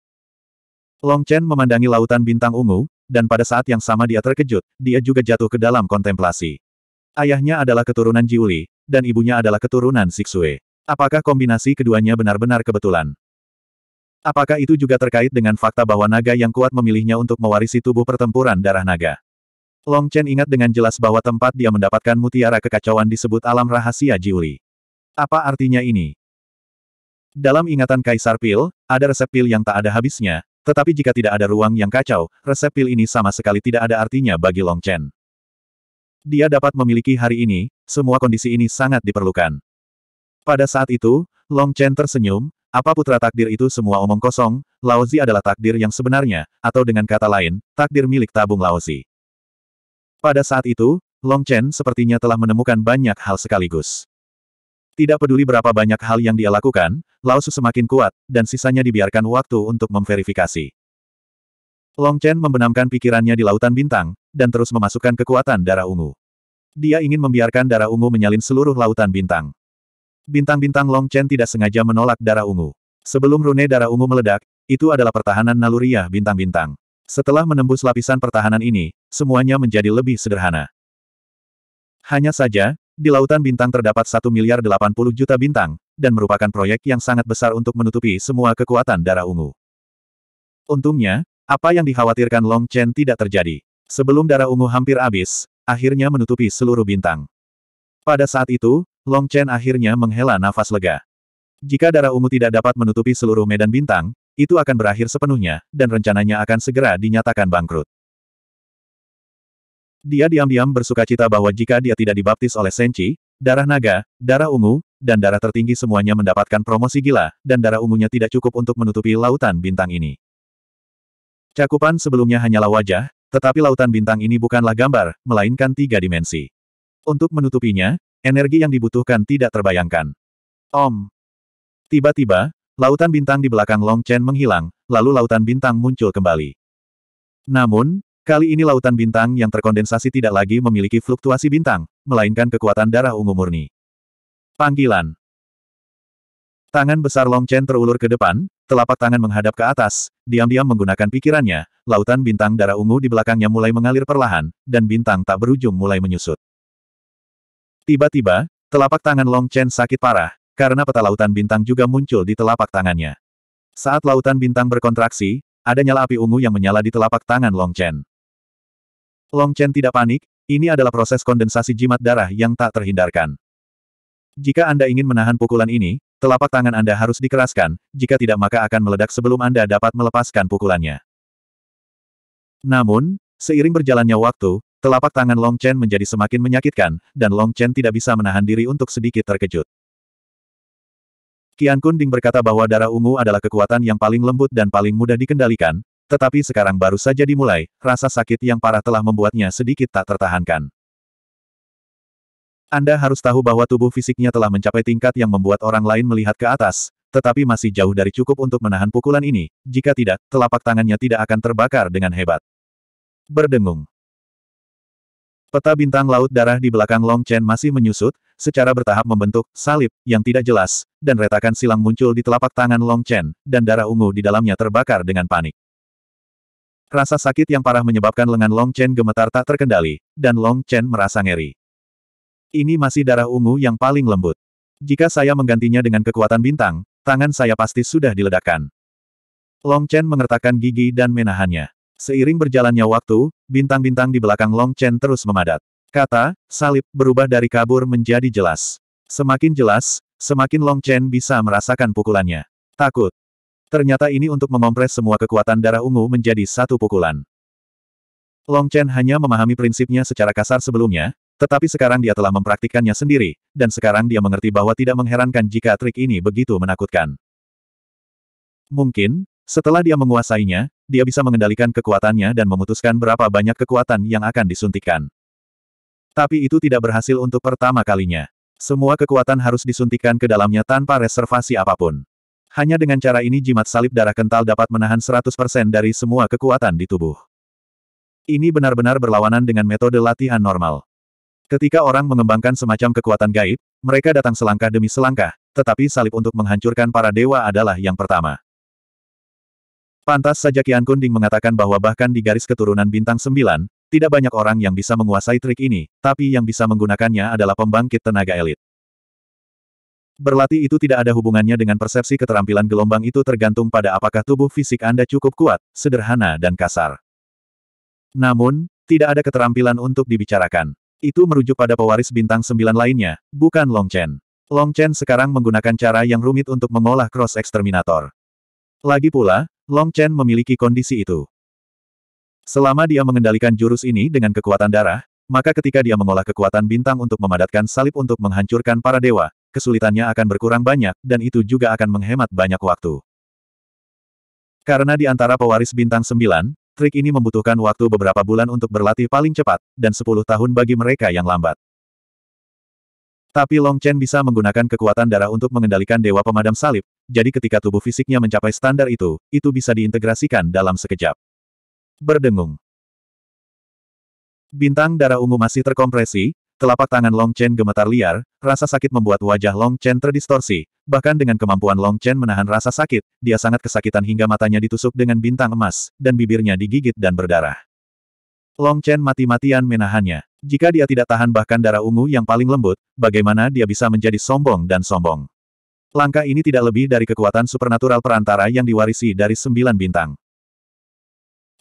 Long Chen memandangi lautan bintang ungu, dan pada saat yang sama dia terkejut, dia juga jatuh ke dalam kontemplasi. Ayahnya adalah keturunan Jiuli, dan ibunya adalah keturunan Sixue. Apakah kombinasi keduanya benar-benar kebetulan? Apakah itu juga terkait dengan fakta bahwa naga yang kuat memilihnya untuk mewarisi tubuh pertempuran darah naga? Long Chen ingat dengan jelas bahwa tempat dia mendapatkan mutiara kekacauan disebut alam rahasia Jiuli. Apa artinya ini? Dalam ingatan Kaisar Pil, ada resep pil yang tak ada habisnya, tetapi jika tidak ada ruang yang kacau, resep pil ini sama sekali tidak ada artinya bagi Long Chen. Dia dapat memiliki hari ini, semua kondisi ini sangat diperlukan. Pada saat itu, Long Chen tersenyum, apa putra takdir itu semua omong kosong, Laozi adalah takdir yang sebenarnya, atau dengan kata lain, takdir milik tabung Laozi. Pada saat itu, Long Chen sepertinya telah menemukan banyak hal sekaligus. Tidak peduli berapa banyak hal yang dia lakukan, Laosu semakin kuat, dan sisanya dibiarkan waktu untuk memverifikasi. Long Chen membenamkan pikirannya di Lautan Bintang, dan terus memasukkan kekuatan darah ungu. Dia ingin membiarkan darah ungu menyalin seluruh Lautan Bintang. Bintang-bintang Long Chen tidak sengaja menolak darah ungu. Sebelum rune darah ungu meledak, itu adalah pertahanan naluriah bintang-bintang. Setelah menembus lapisan pertahanan ini, semuanya menjadi lebih sederhana. Hanya saja, di lautan bintang terdapat 1 miliar 80 juta bintang, dan merupakan proyek yang sangat besar untuk menutupi semua kekuatan darah ungu. Untungnya, apa yang dikhawatirkan Long Chen tidak terjadi. Sebelum darah ungu hampir habis, akhirnya menutupi seluruh bintang. Pada saat itu, Long Chen akhirnya menghela nafas lega. Jika darah ungu tidak dapat menutupi seluruh medan bintang, itu akan berakhir sepenuhnya, dan rencananya akan segera dinyatakan bangkrut. Dia diam-diam bersuka cita bahwa jika dia tidak dibaptis oleh Senchi, darah naga, darah ungu, dan darah tertinggi semuanya mendapatkan promosi gila, dan darah ungunya tidak cukup untuk menutupi lautan bintang ini. Cakupan sebelumnya hanyalah wajah, tetapi lautan bintang ini bukanlah gambar, melainkan tiga dimensi. Untuk menutupinya, energi yang dibutuhkan tidak terbayangkan. Om. Tiba-tiba, lautan bintang di belakang Long Chen menghilang, lalu lautan bintang muncul kembali. Namun, Kali ini lautan bintang yang terkondensasi tidak lagi memiliki fluktuasi bintang, melainkan kekuatan darah ungu murni. Panggilan Tangan besar Long Chen terulur ke depan, telapak tangan menghadap ke atas, diam-diam menggunakan pikirannya, lautan bintang darah ungu di belakangnya mulai mengalir perlahan, dan bintang tak berujung mulai menyusut. Tiba-tiba, telapak tangan Long Chen sakit parah, karena peta lautan bintang juga muncul di telapak tangannya. Saat lautan bintang berkontraksi, ada nyala api ungu yang menyala di telapak tangan Long Chen. Long Chen tidak panik, ini adalah proses kondensasi jimat darah yang tak terhindarkan. Jika Anda ingin menahan pukulan ini, telapak tangan Anda harus dikeraskan, jika tidak maka akan meledak sebelum Anda dapat melepaskan pukulannya. Namun, seiring berjalannya waktu, telapak tangan Long Chen menjadi semakin menyakitkan, dan Long Chen tidak bisa menahan diri untuk sedikit terkejut. Qian Kun Ding berkata bahwa darah ungu adalah kekuatan yang paling lembut dan paling mudah dikendalikan, tetapi sekarang baru saja dimulai, rasa sakit yang parah telah membuatnya sedikit tak tertahankan. Anda harus tahu bahwa tubuh fisiknya telah mencapai tingkat yang membuat orang lain melihat ke atas, tetapi masih jauh dari cukup untuk menahan pukulan ini, jika tidak, telapak tangannya tidak akan terbakar dengan hebat. Berdengung. Peta bintang laut darah di belakang Long Chen masih menyusut, secara bertahap membentuk salib yang tidak jelas, dan retakan silang muncul di telapak tangan Long Chen, dan darah ungu di dalamnya terbakar dengan panik. Rasa sakit yang parah menyebabkan lengan Long Chen gemetar tak terkendali, dan Long Chen merasa ngeri. Ini masih darah ungu yang paling lembut. Jika saya menggantinya dengan kekuatan bintang, tangan saya pasti sudah diledakkan. Long Chen mengertakkan gigi dan menahannya. Seiring berjalannya waktu, bintang-bintang di belakang Long Chen terus memadat. Kata, salib, berubah dari kabur menjadi jelas. Semakin jelas, semakin Long Chen bisa merasakan pukulannya. Takut, Ternyata ini untuk mengompres semua kekuatan darah ungu menjadi satu pukulan. Long Chen hanya memahami prinsipnya secara kasar sebelumnya, tetapi sekarang dia telah mempraktikkannya sendiri, dan sekarang dia mengerti bahwa tidak mengherankan jika trik ini begitu menakutkan. Mungkin, setelah dia menguasainya, dia bisa mengendalikan kekuatannya dan memutuskan berapa banyak kekuatan yang akan disuntikkan. Tapi itu tidak berhasil untuk pertama kalinya. Semua kekuatan harus disuntikkan ke dalamnya tanpa reservasi apapun. Hanya dengan cara ini jimat salib darah kental dapat menahan 100% dari semua kekuatan di tubuh. Ini benar-benar berlawanan dengan metode latihan normal. Ketika orang mengembangkan semacam kekuatan gaib, mereka datang selangkah demi selangkah, tetapi salib untuk menghancurkan para dewa adalah yang pertama. Pantas saja Kian Kunding mengatakan bahwa bahkan di garis keturunan bintang sembilan, tidak banyak orang yang bisa menguasai trik ini, tapi yang bisa menggunakannya adalah pembangkit tenaga elit. Berlatih itu tidak ada hubungannya dengan persepsi keterampilan gelombang itu tergantung pada apakah tubuh fisik Anda cukup kuat, sederhana dan kasar. Namun, tidak ada keterampilan untuk dibicarakan. Itu merujuk pada pewaris bintang sembilan lainnya, bukan Long Chen. Long Chen sekarang menggunakan cara yang rumit untuk mengolah Cross Exterminator. Lagi pula, Long Chen memiliki kondisi itu. Selama dia mengendalikan jurus ini dengan kekuatan darah, maka ketika dia mengolah kekuatan bintang untuk memadatkan salib untuk menghancurkan para dewa, kesulitannya akan berkurang banyak, dan itu juga akan menghemat banyak waktu. Karena di antara pewaris bintang sembilan, trik ini membutuhkan waktu beberapa bulan untuk berlatih paling cepat, dan sepuluh tahun bagi mereka yang lambat. Tapi Long Chen bisa menggunakan kekuatan darah untuk mengendalikan Dewa Pemadam Salib, jadi ketika tubuh fisiknya mencapai standar itu, itu bisa diintegrasikan dalam sekejap. Berdengung. Bintang darah ungu masih terkompresi, Telapak tangan Long Chen gemetar liar, rasa sakit membuat wajah Long Chen terdistorsi. Bahkan dengan kemampuan Long Chen menahan rasa sakit, dia sangat kesakitan hingga matanya ditusuk dengan bintang emas, dan bibirnya digigit dan berdarah. Long Chen mati-matian menahannya. Jika dia tidak tahan bahkan darah ungu yang paling lembut, bagaimana dia bisa menjadi sombong dan sombong? Langkah ini tidak lebih dari kekuatan supernatural perantara yang diwarisi dari sembilan bintang.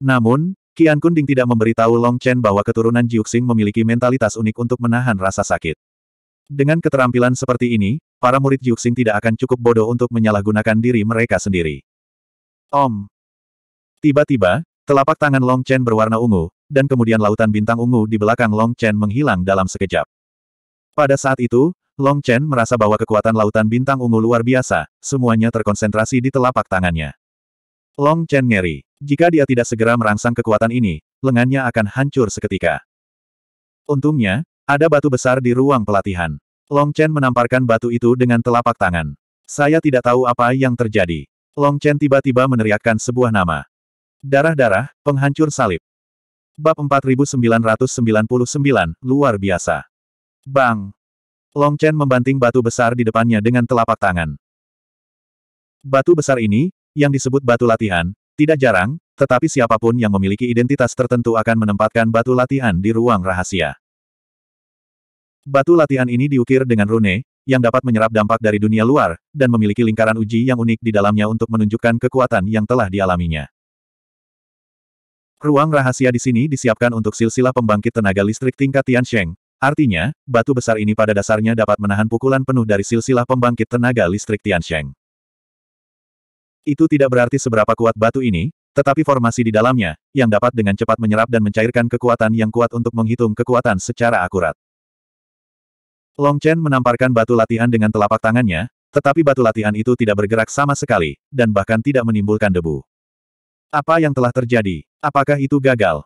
Namun, Kian Kunding tidak memberitahu Long Chen bahwa keturunan Jiuxing memiliki mentalitas unik untuk menahan rasa sakit. Dengan keterampilan seperti ini, para murid Jiuxing tidak akan cukup bodoh untuk menyalahgunakan diri mereka sendiri. Om. Tiba-tiba, telapak tangan Long Chen berwarna ungu, dan kemudian lautan bintang ungu di belakang Long Chen menghilang dalam sekejap. Pada saat itu, Long Chen merasa bahwa kekuatan lautan bintang ungu luar biasa, semuanya terkonsentrasi di telapak tangannya. Long Chen ngeri. Jika dia tidak segera merangsang kekuatan ini, lengannya akan hancur seketika. Untungnya, ada batu besar di ruang pelatihan. Long Chen menamparkan batu itu dengan telapak tangan. Saya tidak tahu apa yang terjadi. Long Chen tiba-tiba meneriakkan sebuah nama. Darah-darah, penghancur salib. Bab 4999, luar biasa. Bang! Long Chen membanting batu besar di depannya dengan telapak tangan. Batu besar ini, yang disebut batu latihan, tidak jarang, tetapi siapapun yang memiliki identitas tertentu akan menempatkan batu latihan di ruang rahasia. Batu latihan ini diukir dengan rune, yang dapat menyerap dampak dari dunia luar, dan memiliki lingkaran uji yang unik di dalamnya untuk menunjukkan kekuatan yang telah dialaminya. Ruang rahasia di sini disiapkan untuk silsilah pembangkit tenaga listrik tingkat Tiansheng, artinya, batu besar ini pada dasarnya dapat menahan pukulan penuh dari silsilah pembangkit tenaga listrik Tiansheng. Itu tidak berarti seberapa kuat batu ini, tetapi formasi di dalamnya, yang dapat dengan cepat menyerap dan mencairkan kekuatan yang kuat untuk menghitung kekuatan secara akurat. Long Chen menamparkan batu latihan dengan telapak tangannya, tetapi batu latihan itu tidak bergerak sama sekali, dan bahkan tidak menimbulkan debu. Apa yang telah terjadi? Apakah itu gagal?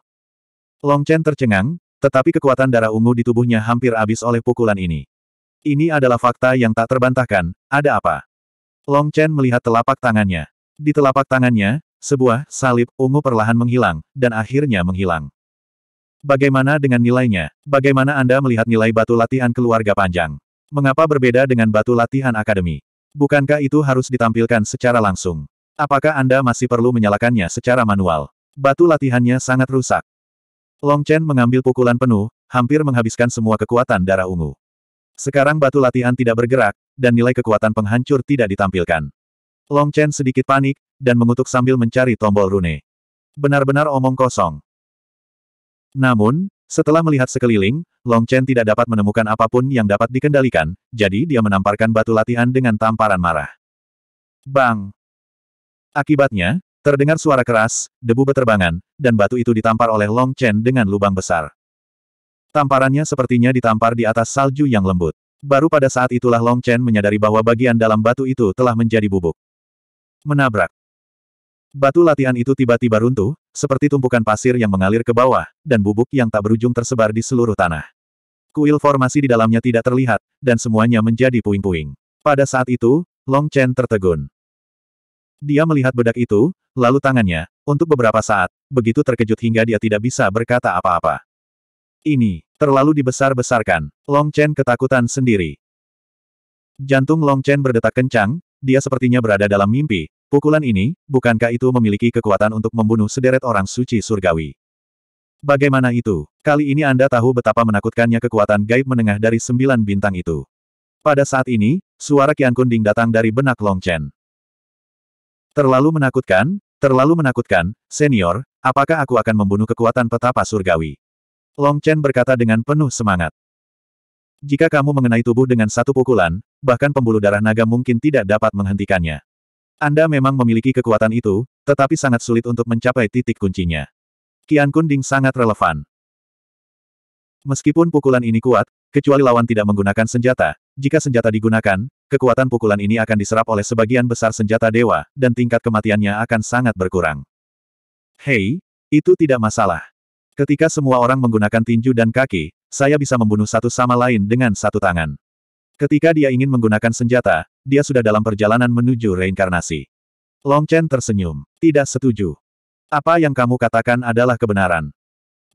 Long Chen tercengang, tetapi kekuatan darah ungu di tubuhnya hampir habis oleh pukulan ini. Ini adalah fakta yang tak terbantahkan, ada apa? Long Chen melihat telapak tangannya. Di telapak tangannya, sebuah salib ungu perlahan menghilang, dan akhirnya menghilang. Bagaimana dengan nilainya? Bagaimana Anda melihat nilai batu latihan keluarga panjang? Mengapa berbeda dengan batu latihan akademi? Bukankah itu harus ditampilkan secara langsung? Apakah Anda masih perlu menyalakannya secara manual? Batu latihannya sangat rusak. Long Chen mengambil pukulan penuh, hampir menghabiskan semua kekuatan darah ungu. Sekarang batu latihan tidak bergerak, dan nilai kekuatan penghancur tidak ditampilkan. Long Chen sedikit panik, dan mengutuk sambil mencari tombol rune. Benar-benar omong kosong. Namun, setelah melihat sekeliling, Long Chen tidak dapat menemukan apapun yang dapat dikendalikan, jadi dia menamparkan batu latihan dengan tamparan marah. Bang! Akibatnya, terdengar suara keras, debu beterbangan, dan batu itu ditampar oleh Long Chen dengan lubang besar. Tamparannya sepertinya ditampar di atas salju yang lembut. Baru pada saat itulah Long Chen menyadari bahwa bagian dalam batu itu telah menjadi bubuk. Menabrak. Batu latihan itu tiba-tiba runtuh, seperti tumpukan pasir yang mengalir ke bawah, dan bubuk yang tak berujung tersebar di seluruh tanah. Kuil formasi di dalamnya tidak terlihat, dan semuanya menjadi puing-puing. Pada saat itu, Long Chen tertegun. Dia melihat bedak itu, lalu tangannya, untuk beberapa saat, begitu terkejut hingga dia tidak bisa berkata apa-apa. Ini, terlalu dibesar-besarkan. Long Chen ketakutan sendiri. Jantung Long Chen berdetak kencang, dia sepertinya berada dalam mimpi. Pukulan ini, bukankah itu memiliki kekuatan untuk membunuh sederet orang suci surgawi? Bagaimana itu? Kali ini Anda tahu betapa menakutkannya kekuatan gaib menengah dari sembilan bintang itu. Pada saat ini, suara Kian Kunding datang dari benak Long Chen. Terlalu menakutkan, terlalu menakutkan, senior, apakah aku akan membunuh kekuatan petapa surgawi? Long Chen berkata dengan penuh semangat. Jika kamu mengenai tubuh dengan satu pukulan, bahkan pembuluh darah naga mungkin tidak dapat menghentikannya. Anda memang memiliki kekuatan itu, tetapi sangat sulit untuk mencapai titik kuncinya. Kian Kunding sangat relevan. Meskipun pukulan ini kuat, kecuali lawan tidak menggunakan senjata, jika senjata digunakan, kekuatan pukulan ini akan diserap oleh sebagian besar senjata dewa, dan tingkat kematiannya akan sangat berkurang. Hei, itu tidak masalah. Ketika semua orang menggunakan tinju dan kaki, saya bisa membunuh satu sama lain dengan satu tangan. Ketika dia ingin menggunakan senjata, dia sudah dalam perjalanan menuju reinkarnasi. Long Chen tersenyum. Tidak setuju. Apa yang kamu katakan adalah kebenaran.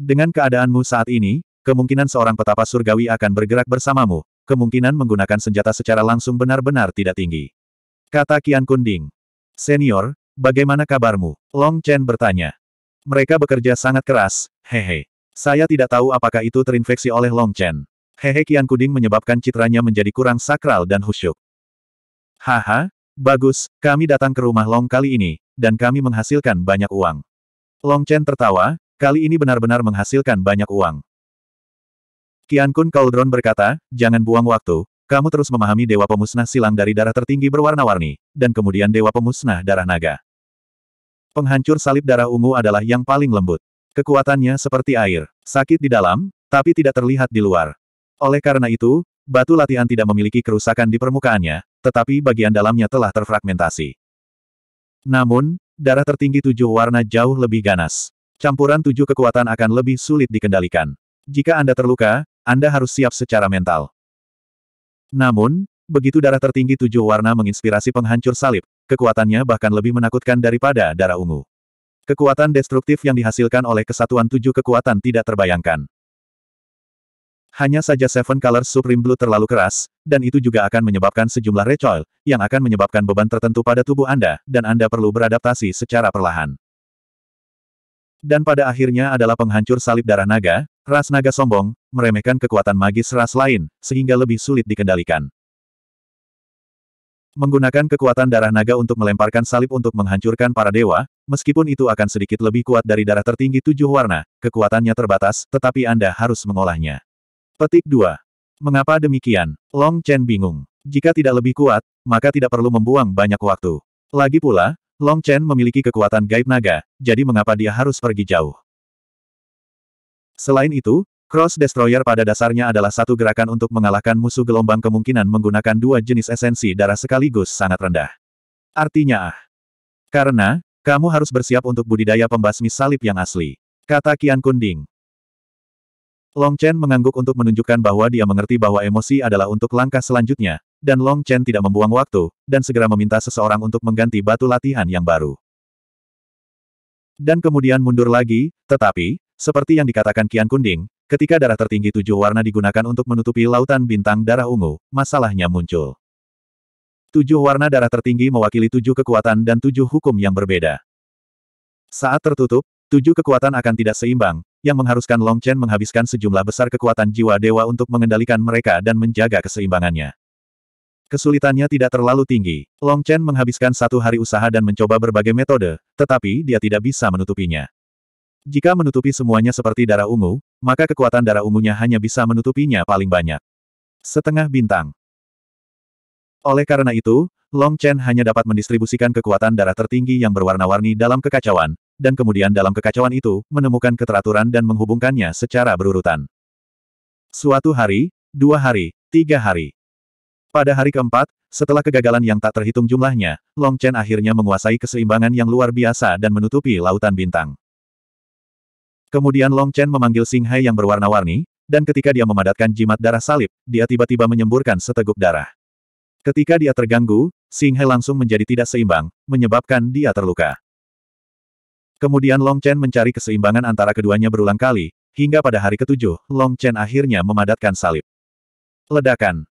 Dengan keadaanmu saat ini, kemungkinan seorang petapa surgawi akan bergerak bersamamu, kemungkinan menggunakan senjata secara langsung benar-benar tidak tinggi. Kata Kian Kunding. Senior, bagaimana kabarmu? Long Chen bertanya. Mereka bekerja sangat keras, hehe. Saya tidak tahu apakah itu terinfeksi oleh Long Chen. Hehe Kian Kuding menyebabkan citranya menjadi kurang sakral dan husyuk. Haha, bagus, kami datang ke rumah Long kali ini, dan kami menghasilkan banyak uang. Long Chen tertawa, kali ini benar-benar menghasilkan banyak uang. Kian Kun Cauldron berkata, jangan buang waktu, kamu terus memahami Dewa Pemusnah Silang dari darah tertinggi berwarna-warni, dan kemudian Dewa Pemusnah Darah Naga. Penghancur salib darah ungu adalah yang paling lembut. Kekuatannya seperti air, sakit di dalam, tapi tidak terlihat di luar. Oleh karena itu, batu latihan tidak memiliki kerusakan di permukaannya, tetapi bagian dalamnya telah terfragmentasi. Namun, darah tertinggi tujuh warna jauh lebih ganas. Campuran tujuh kekuatan akan lebih sulit dikendalikan. Jika Anda terluka, Anda harus siap secara mental. Namun, begitu darah tertinggi tujuh warna menginspirasi penghancur salib, kekuatannya bahkan lebih menakutkan daripada darah ungu. Kekuatan destruktif yang dihasilkan oleh kesatuan tujuh kekuatan tidak terbayangkan. Hanya saja Seven Colors Supreme Blue terlalu keras, dan itu juga akan menyebabkan sejumlah recoil, yang akan menyebabkan beban tertentu pada tubuh Anda, dan Anda perlu beradaptasi secara perlahan. Dan pada akhirnya adalah penghancur salib darah naga, ras naga sombong, meremehkan kekuatan magis ras lain, sehingga lebih sulit dikendalikan. Menggunakan kekuatan darah naga untuk melemparkan salib untuk menghancurkan para dewa, meskipun itu akan sedikit lebih kuat dari darah tertinggi tujuh warna, kekuatannya terbatas, tetapi Anda harus mengolahnya. Petik 2. Mengapa demikian? Long Chen bingung. Jika tidak lebih kuat, maka tidak perlu membuang banyak waktu. Lagi pula, Long Chen memiliki kekuatan gaib naga, jadi mengapa dia harus pergi jauh? Selain itu, Cross Destroyer pada dasarnya adalah satu gerakan untuk mengalahkan musuh gelombang kemungkinan menggunakan dua jenis esensi darah sekaligus sangat rendah. Artinya ah. Karena, kamu harus bersiap untuk budidaya pembasmi salib yang asli. Kata Kian Kunding. Long Chen mengangguk untuk menunjukkan bahwa dia mengerti bahwa emosi adalah untuk langkah selanjutnya, dan Long Chen tidak membuang waktu, dan segera meminta seseorang untuk mengganti batu latihan yang baru. Dan kemudian mundur lagi, tetapi, seperti yang dikatakan Kian Kunding, ketika darah tertinggi tujuh warna digunakan untuk menutupi lautan bintang darah ungu, masalahnya muncul. Tujuh warna darah tertinggi mewakili tujuh kekuatan dan tujuh hukum yang berbeda. Saat tertutup, tujuh kekuatan akan tidak seimbang, yang mengharuskan Long Chen menghabiskan sejumlah besar kekuatan jiwa dewa untuk mengendalikan mereka dan menjaga keseimbangannya. Kesulitannya tidak terlalu tinggi. Long Chen menghabiskan satu hari usaha dan mencoba berbagai metode, tetapi dia tidak bisa menutupinya. Jika menutupi semuanya seperti darah ungu, maka kekuatan darah ungunya hanya bisa menutupinya paling banyak. Setengah bintang. Oleh karena itu, Long Chen hanya dapat mendistribusikan kekuatan darah tertinggi yang berwarna-warni dalam kekacauan, dan kemudian dalam kekacauan itu, menemukan keteraturan dan menghubungkannya secara berurutan. Suatu hari, dua hari, tiga hari. Pada hari keempat, setelah kegagalan yang tak terhitung jumlahnya, Long Chen akhirnya menguasai keseimbangan yang luar biasa dan menutupi lautan bintang. Kemudian Long Chen memanggil Sing Hai yang berwarna-warni, dan ketika dia memadatkan jimat darah salib, dia tiba-tiba menyemburkan seteguk darah. Ketika dia terganggu, Sing Hai langsung menjadi tidak seimbang, menyebabkan dia terluka. Kemudian Long Chen mencari keseimbangan antara keduanya berulang kali, hingga pada hari ketujuh, Long Chen akhirnya memadatkan salib. Ledakan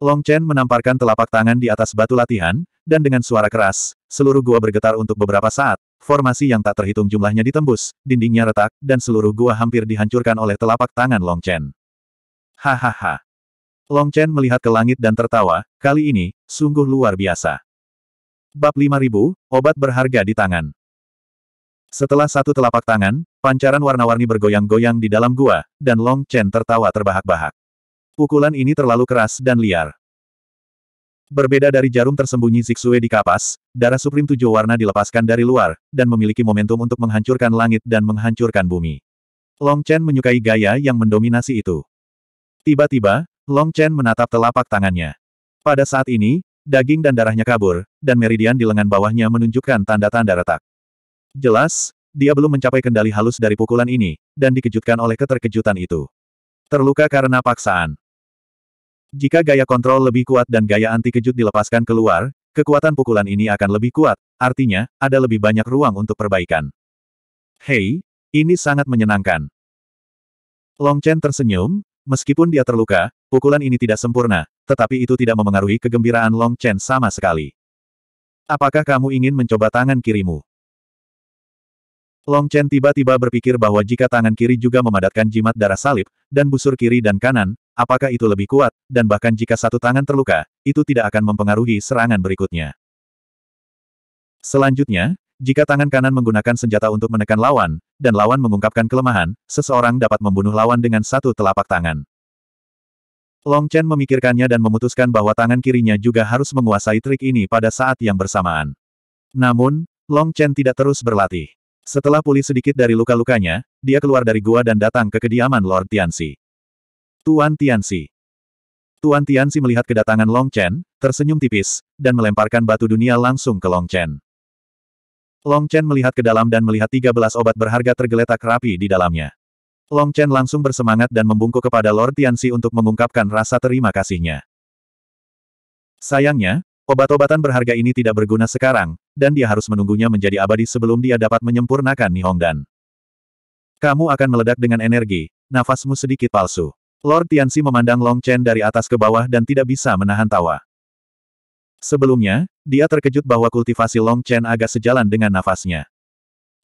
Long Chen menamparkan telapak tangan di atas batu latihan, dan dengan suara keras, seluruh gua bergetar untuk beberapa saat, formasi yang tak terhitung jumlahnya ditembus, dindingnya retak, dan seluruh gua hampir dihancurkan oleh telapak tangan Long Chen. Hahaha. Long Chen melihat ke langit dan tertawa, kali ini, sungguh luar biasa. Bab 5000, Obat Berharga di Tangan Setelah satu telapak tangan, pancaran warna-warni bergoyang-goyang di dalam gua, dan Long Chen tertawa terbahak-bahak. Pukulan ini terlalu keras dan liar. Berbeda dari jarum tersembunyi Zixue di kapas, darah Supreme Tujuh Warna dilepaskan dari luar, dan memiliki momentum untuk menghancurkan langit dan menghancurkan bumi. Long Chen menyukai gaya yang mendominasi itu. Tiba-tiba, Long Chen menatap telapak tangannya. Pada saat ini, daging dan darahnya kabur, dan meridian di lengan bawahnya menunjukkan tanda-tanda retak. Jelas, dia belum mencapai kendali halus dari pukulan ini, dan dikejutkan oleh keterkejutan itu. Terluka karena paksaan. Jika gaya kontrol lebih kuat dan gaya anti kejut dilepaskan keluar, kekuatan pukulan ini akan lebih kuat, artinya, ada lebih banyak ruang untuk perbaikan. Hei, ini sangat menyenangkan. Long Chen tersenyum, meskipun dia terluka, pukulan ini tidak sempurna, tetapi itu tidak memengaruhi kegembiraan Long Chen sama sekali. Apakah kamu ingin mencoba tangan kirimu? Long Chen tiba-tiba berpikir bahwa jika tangan kiri juga memadatkan jimat darah salib, dan busur kiri dan kanan, apakah itu lebih kuat, dan bahkan jika satu tangan terluka, itu tidak akan mempengaruhi serangan berikutnya. Selanjutnya, jika tangan kanan menggunakan senjata untuk menekan lawan, dan lawan mengungkapkan kelemahan, seseorang dapat membunuh lawan dengan satu telapak tangan. Long Chen memikirkannya dan memutuskan bahwa tangan kirinya juga harus menguasai trik ini pada saat yang bersamaan. Namun, Long Chen tidak terus berlatih. Setelah pulih sedikit dari luka-lukanya, dia keluar dari gua dan datang ke kediaman Lord Tianxi. Tuan Tianxi. Tuan Tianxi melihat kedatangan Long Chen, tersenyum tipis, dan melemparkan batu dunia langsung ke Long Chen. Long Chen melihat ke dalam dan melihat 13 obat berharga tergeletak rapi di dalamnya. Long Chen langsung bersemangat dan membungkuk kepada Lord Tianxi untuk mengungkapkan rasa terima kasihnya. Sayangnya, Obat-obatan berharga ini tidak berguna sekarang, dan dia harus menunggunya menjadi abadi sebelum dia dapat menyempurnakan Nihongdan. Kamu akan meledak dengan energi, nafasmu sedikit palsu. Lord Tianxi memandang Long Chen dari atas ke bawah dan tidak bisa menahan tawa. Sebelumnya, dia terkejut bahwa kultivasi Long Chen agak sejalan dengan nafasnya.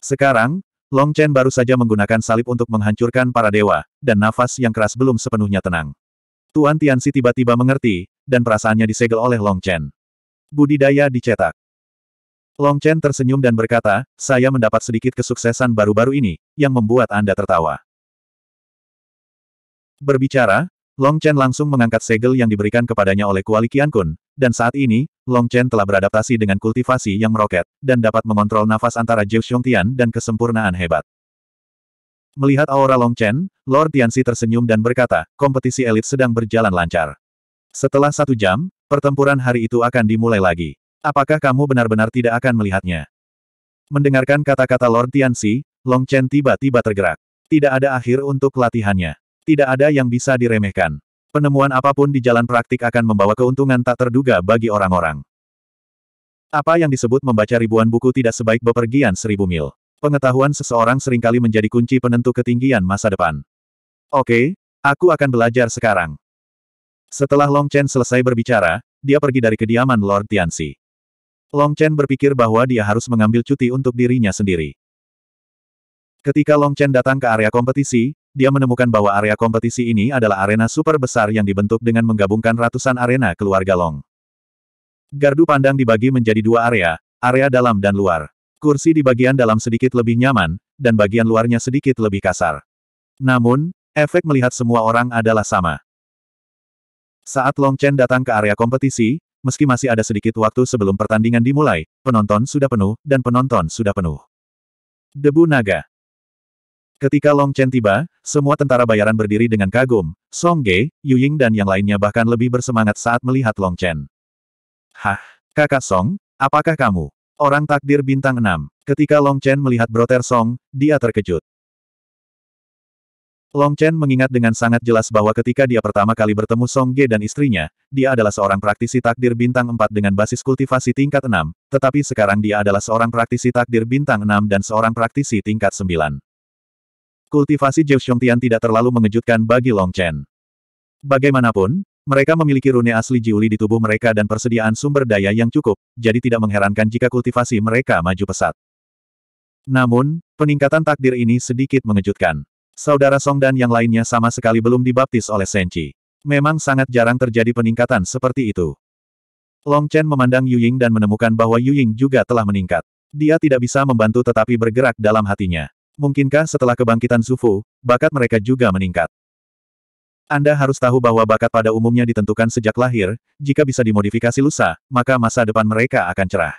Sekarang, Long Chen baru saja menggunakan salib untuk menghancurkan para dewa, dan nafas yang keras belum sepenuhnya tenang. Tuan Tianxi tiba-tiba mengerti, dan perasaannya disegel oleh Long Chen. Budidaya dicetak. Long Chen tersenyum dan berkata, saya mendapat sedikit kesuksesan baru-baru ini, yang membuat Anda tertawa. Berbicara, Long Chen langsung mengangkat segel yang diberikan kepadanya oleh Kuali Kun, dan saat ini, Long Chen telah beradaptasi dengan kultivasi yang meroket, dan dapat mengontrol nafas antara Xiong Tian dan kesempurnaan hebat. Melihat aura Long Chen, Lord Tianxi tersenyum dan berkata, kompetisi elit sedang berjalan lancar. Setelah satu jam, pertempuran hari itu akan dimulai lagi. Apakah kamu benar-benar tidak akan melihatnya? Mendengarkan kata-kata Lord Tianxi, Long Chen tiba-tiba tergerak. Tidak ada akhir untuk latihannya. Tidak ada yang bisa diremehkan. Penemuan apapun di jalan praktik akan membawa keuntungan tak terduga bagi orang-orang. Apa yang disebut membaca ribuan buku tidak sebaik bepergian seribu mil. Pengetahuan seseorang seringkali menjadi kunci penentu ketinggian masa depan. Oke, aku akan belajar sekarang. Setelah Long Chen selesai berbicara, dia pergi dari kediaman Lord Tianxi. Long Chen berpikir bahwa dia harus mengambil cuti untuk dirinya sendiri. Ketika Long Chen datang ke area kompetisi, dia menemukan bahwa area kompetisi ini adalah arena super besar yang dibentuk dengan menggabungkan ratusan arena keluarga Long. Gardu pandang dibagi menjadi dua area, area dalam dan luar. Kursi di bagian dalam sedikit lebih nyaman, dan bagian luarnya sedikit lebih kasar. Namun, efek melihat semua orang adalah sama. Saat Long Chen datang ke area kompetisi, meski masih ada sedikit waktu sebelum pertandingan dimulai, penonton sudah penuh, dan penonton sudah penuh. Debu Naga Ketika Long Chen tiba, semua tentara bayaran berdiri dengan kagum, Song Ge, Yu Ying dan yang lainnya bahkan lebih bersemangat saat melihat Long Chen. Hah, kakak Song, apakah kamu? Orang takdir bintang enam? Ketika Long Chen melihat Broter Song, dia terkejut. Long Chen mengingat dengan sangat jelas bahwa ketika dia pertama kali bertemu Song Ge dan istrinya, dia adalah seorang praktisi takdir bintang 4 dengan basis kultivasi tingkat 6, tetapi sekarang dia adalah seorang praktisi takdir bintang 6 dan seorang praktisi tingkat 9. Kultivasi Xiong Tian tidak terlalu mengejutkan bagi Long Chen. Bagaimanapun, mereka memiliki rune asli Jiuli di tubuh mereka dan persediaan sumber daya yang cukup, jadi tidak mengherankan jika kultivasi mereka maju pesat. Namun, peningkatan takdir ini sedikit mengejutkan. Saudara Song dan yang lainnya sama sekali belum dibaptis oleh Senchi. Memang sangat jarang terjadi peningkatan seperti itu. Long Chen memandang Yu Ying dan menemukan bahwa Yu Ying juga telah meningkat. Dia tidak bisa membantu tetapi bergerak dalam hatinya. Mungkinkah setelah kebangkitan Zufu, bakat mereka juga meningkat? Anda harus tahu bahwa bakat pada umumnya ditentukan sejak lahir, jika bisa dimodifikasi lusa, maka masa depan mereka akan cerah.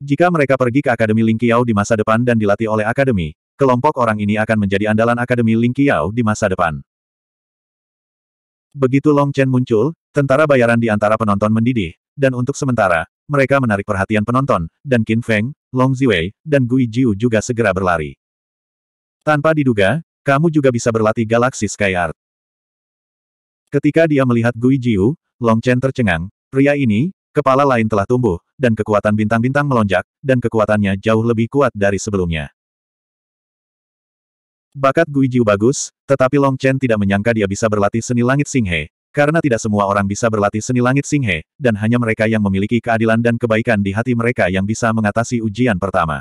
Jika mereka pergi ke Akademi Lingqiao di masa depan dan dilatih oleh Akademi, kelompok orang ini akan menjadi andalan Akademi Ling Qiao di masa depan. Begitu Long Chen muncul, tentara bayaran di antara penonton mendidih, dan untuk sementara, mereka menarik perhatian penonton, dan Qin Feng, Long Ziwei, dan Gui Jiu juga segera berlari. Tanpa diduga, kamu juga bisa berlatih Galaksi Sky Art. Ketika dia melihat Gui Jiu, Long Chen tercengang, pria ini, kepala lain telah tumbuh, dan kekuatan bintang-bintang melonjak, dan kekuatannya jauh lebih kuat dari sebelumnya. Bakat Gui bagus, tetapi Long Chen tidak menyangka dia bisa berlatih seni langit Singhe, karena tidak semua orang bisa berlatih seni langit Singhe, dan hanya mereka yang memiliki keadilan dan kebaikan di hati mereka yang bisa mengatasi ujian pertama.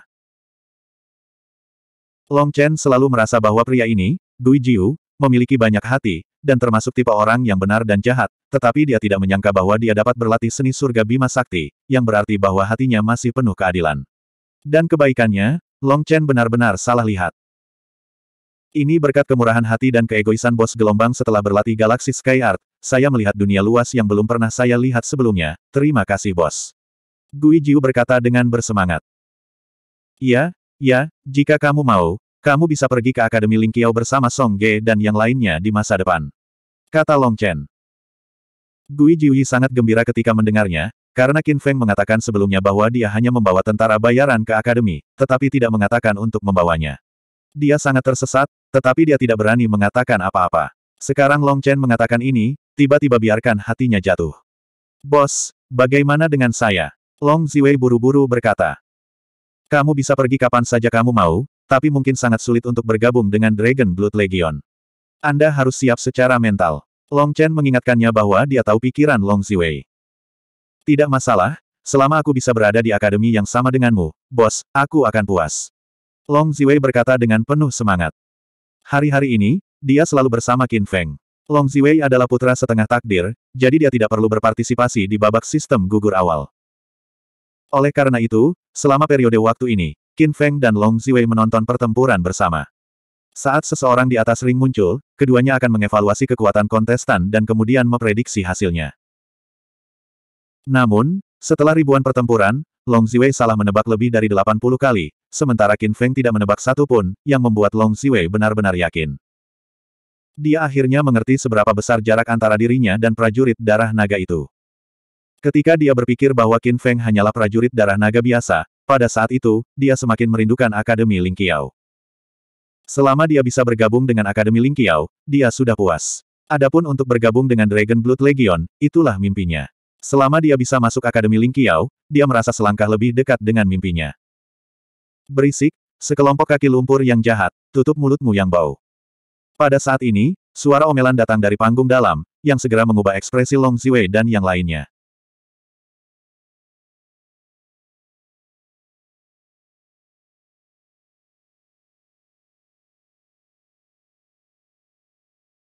Long Chen selalu merasa bahwa pria ini, Guijiu, memiliki banyak hati, dan termasuk tipe orang yang benar dan jahat, tetapi dia tidak menyangka bahwa dia dapat berlatih seni surga Bima Sakti, yang berarti bahwa hatinya masih penuh keadilan. Dan kebaikannya, Long Chen benar-benar salah lihat. Ini berkat kemurahan hati dan keegoisan bos gelombang setelah berlatih Galaksi Sky Art, saya melihat dunia luas yang belum pernah saya lihat sebelumnya, terima kasih bos. Gui Jiu berkata dengan bersemangat. Ya, ya, jika kamu mau, kamu bisa pergi ke Akademi Lingqiao bersama Song Ge dan yang lainnya di masa depan. Kata Long Chen. Gui Jiuyi sangat gembira ketika mendengarnya, karena Qin Feng mengatakan sebelumnya bahwa dia hanya membawa tentara bayaran ke akademi, tetapi tidak mengatakan untuk membawanya. Dia sangat tersesat, tetapi dia tidak berani mengatakan apa-apa. Sekarang Long Chen mengatakan ini, tiba-tiba biarkan hatinya jatuh. Bos, bagaimana dengan saya? Long Ziwei buru-buru berkata. Kamu bisa pergi kapan saja kamu mau, tapi mungkin sangat sulit untuk bergabung dengan Dragon Blood Legion. Anda harus siap secara mental. Long Chen mengingatkannya bahwa dia tahu pikiran Long Ziwei. Tidak masalah, selama aku bisa berada di akademi yang sama denganmu, bos, aku akan puas. Long Ziwei berkata dengan penuh semangat. Hari-hari ini, dia selalu bersama Qin Feng. Long Ziwei adalah putra setengah takdir, jadi dia tidak perlu berpartisipasi di babak sistem gugur awal. Oleh karena itu, selama periode waktu ini, Qin Feng dan Long Ziwei menonton pertempuran bersama. Saat seseorang di atas ring muncul, keduanya akan mengevaluasi kekuatan kontestan dan kemudian memprediksi hasilnya. Namun, setelah ribuan pertempuran, Long Ziwei salah menebak lebih dari 80 kali, sementara Qin Feng tidak menebak satu pun, yang membuat Long Ziwei benar-benar yakin. Dia akhirnya mengerti seberapa besar jarak antara dirinya dan prajurit darah naga itu. Ketika dia berpikir bahwa Qin Feng hanyalah prajurit darah naga biasa, pada saat itu, dia semakin merindukan Akademi Ling Qiao. Selama dia bisa bergabung dengan Akademi Ling Qiao, dia sudah puas. Adapun untuk bergabung dengan Dragon Blood Legion, itulah mimpinya. Selama dia bisa masuk Akademi Ling dia merasa selangkah lebih dekat dengan mimpinya. Berisik, sekelompok kaki lumpur yang jahat, tutup mulutmu yang bau. Pada saat ini, suara omelan datang dari panggung dalam, yang segera mengubah ekspresi Long Ziwei dan yang lainnya.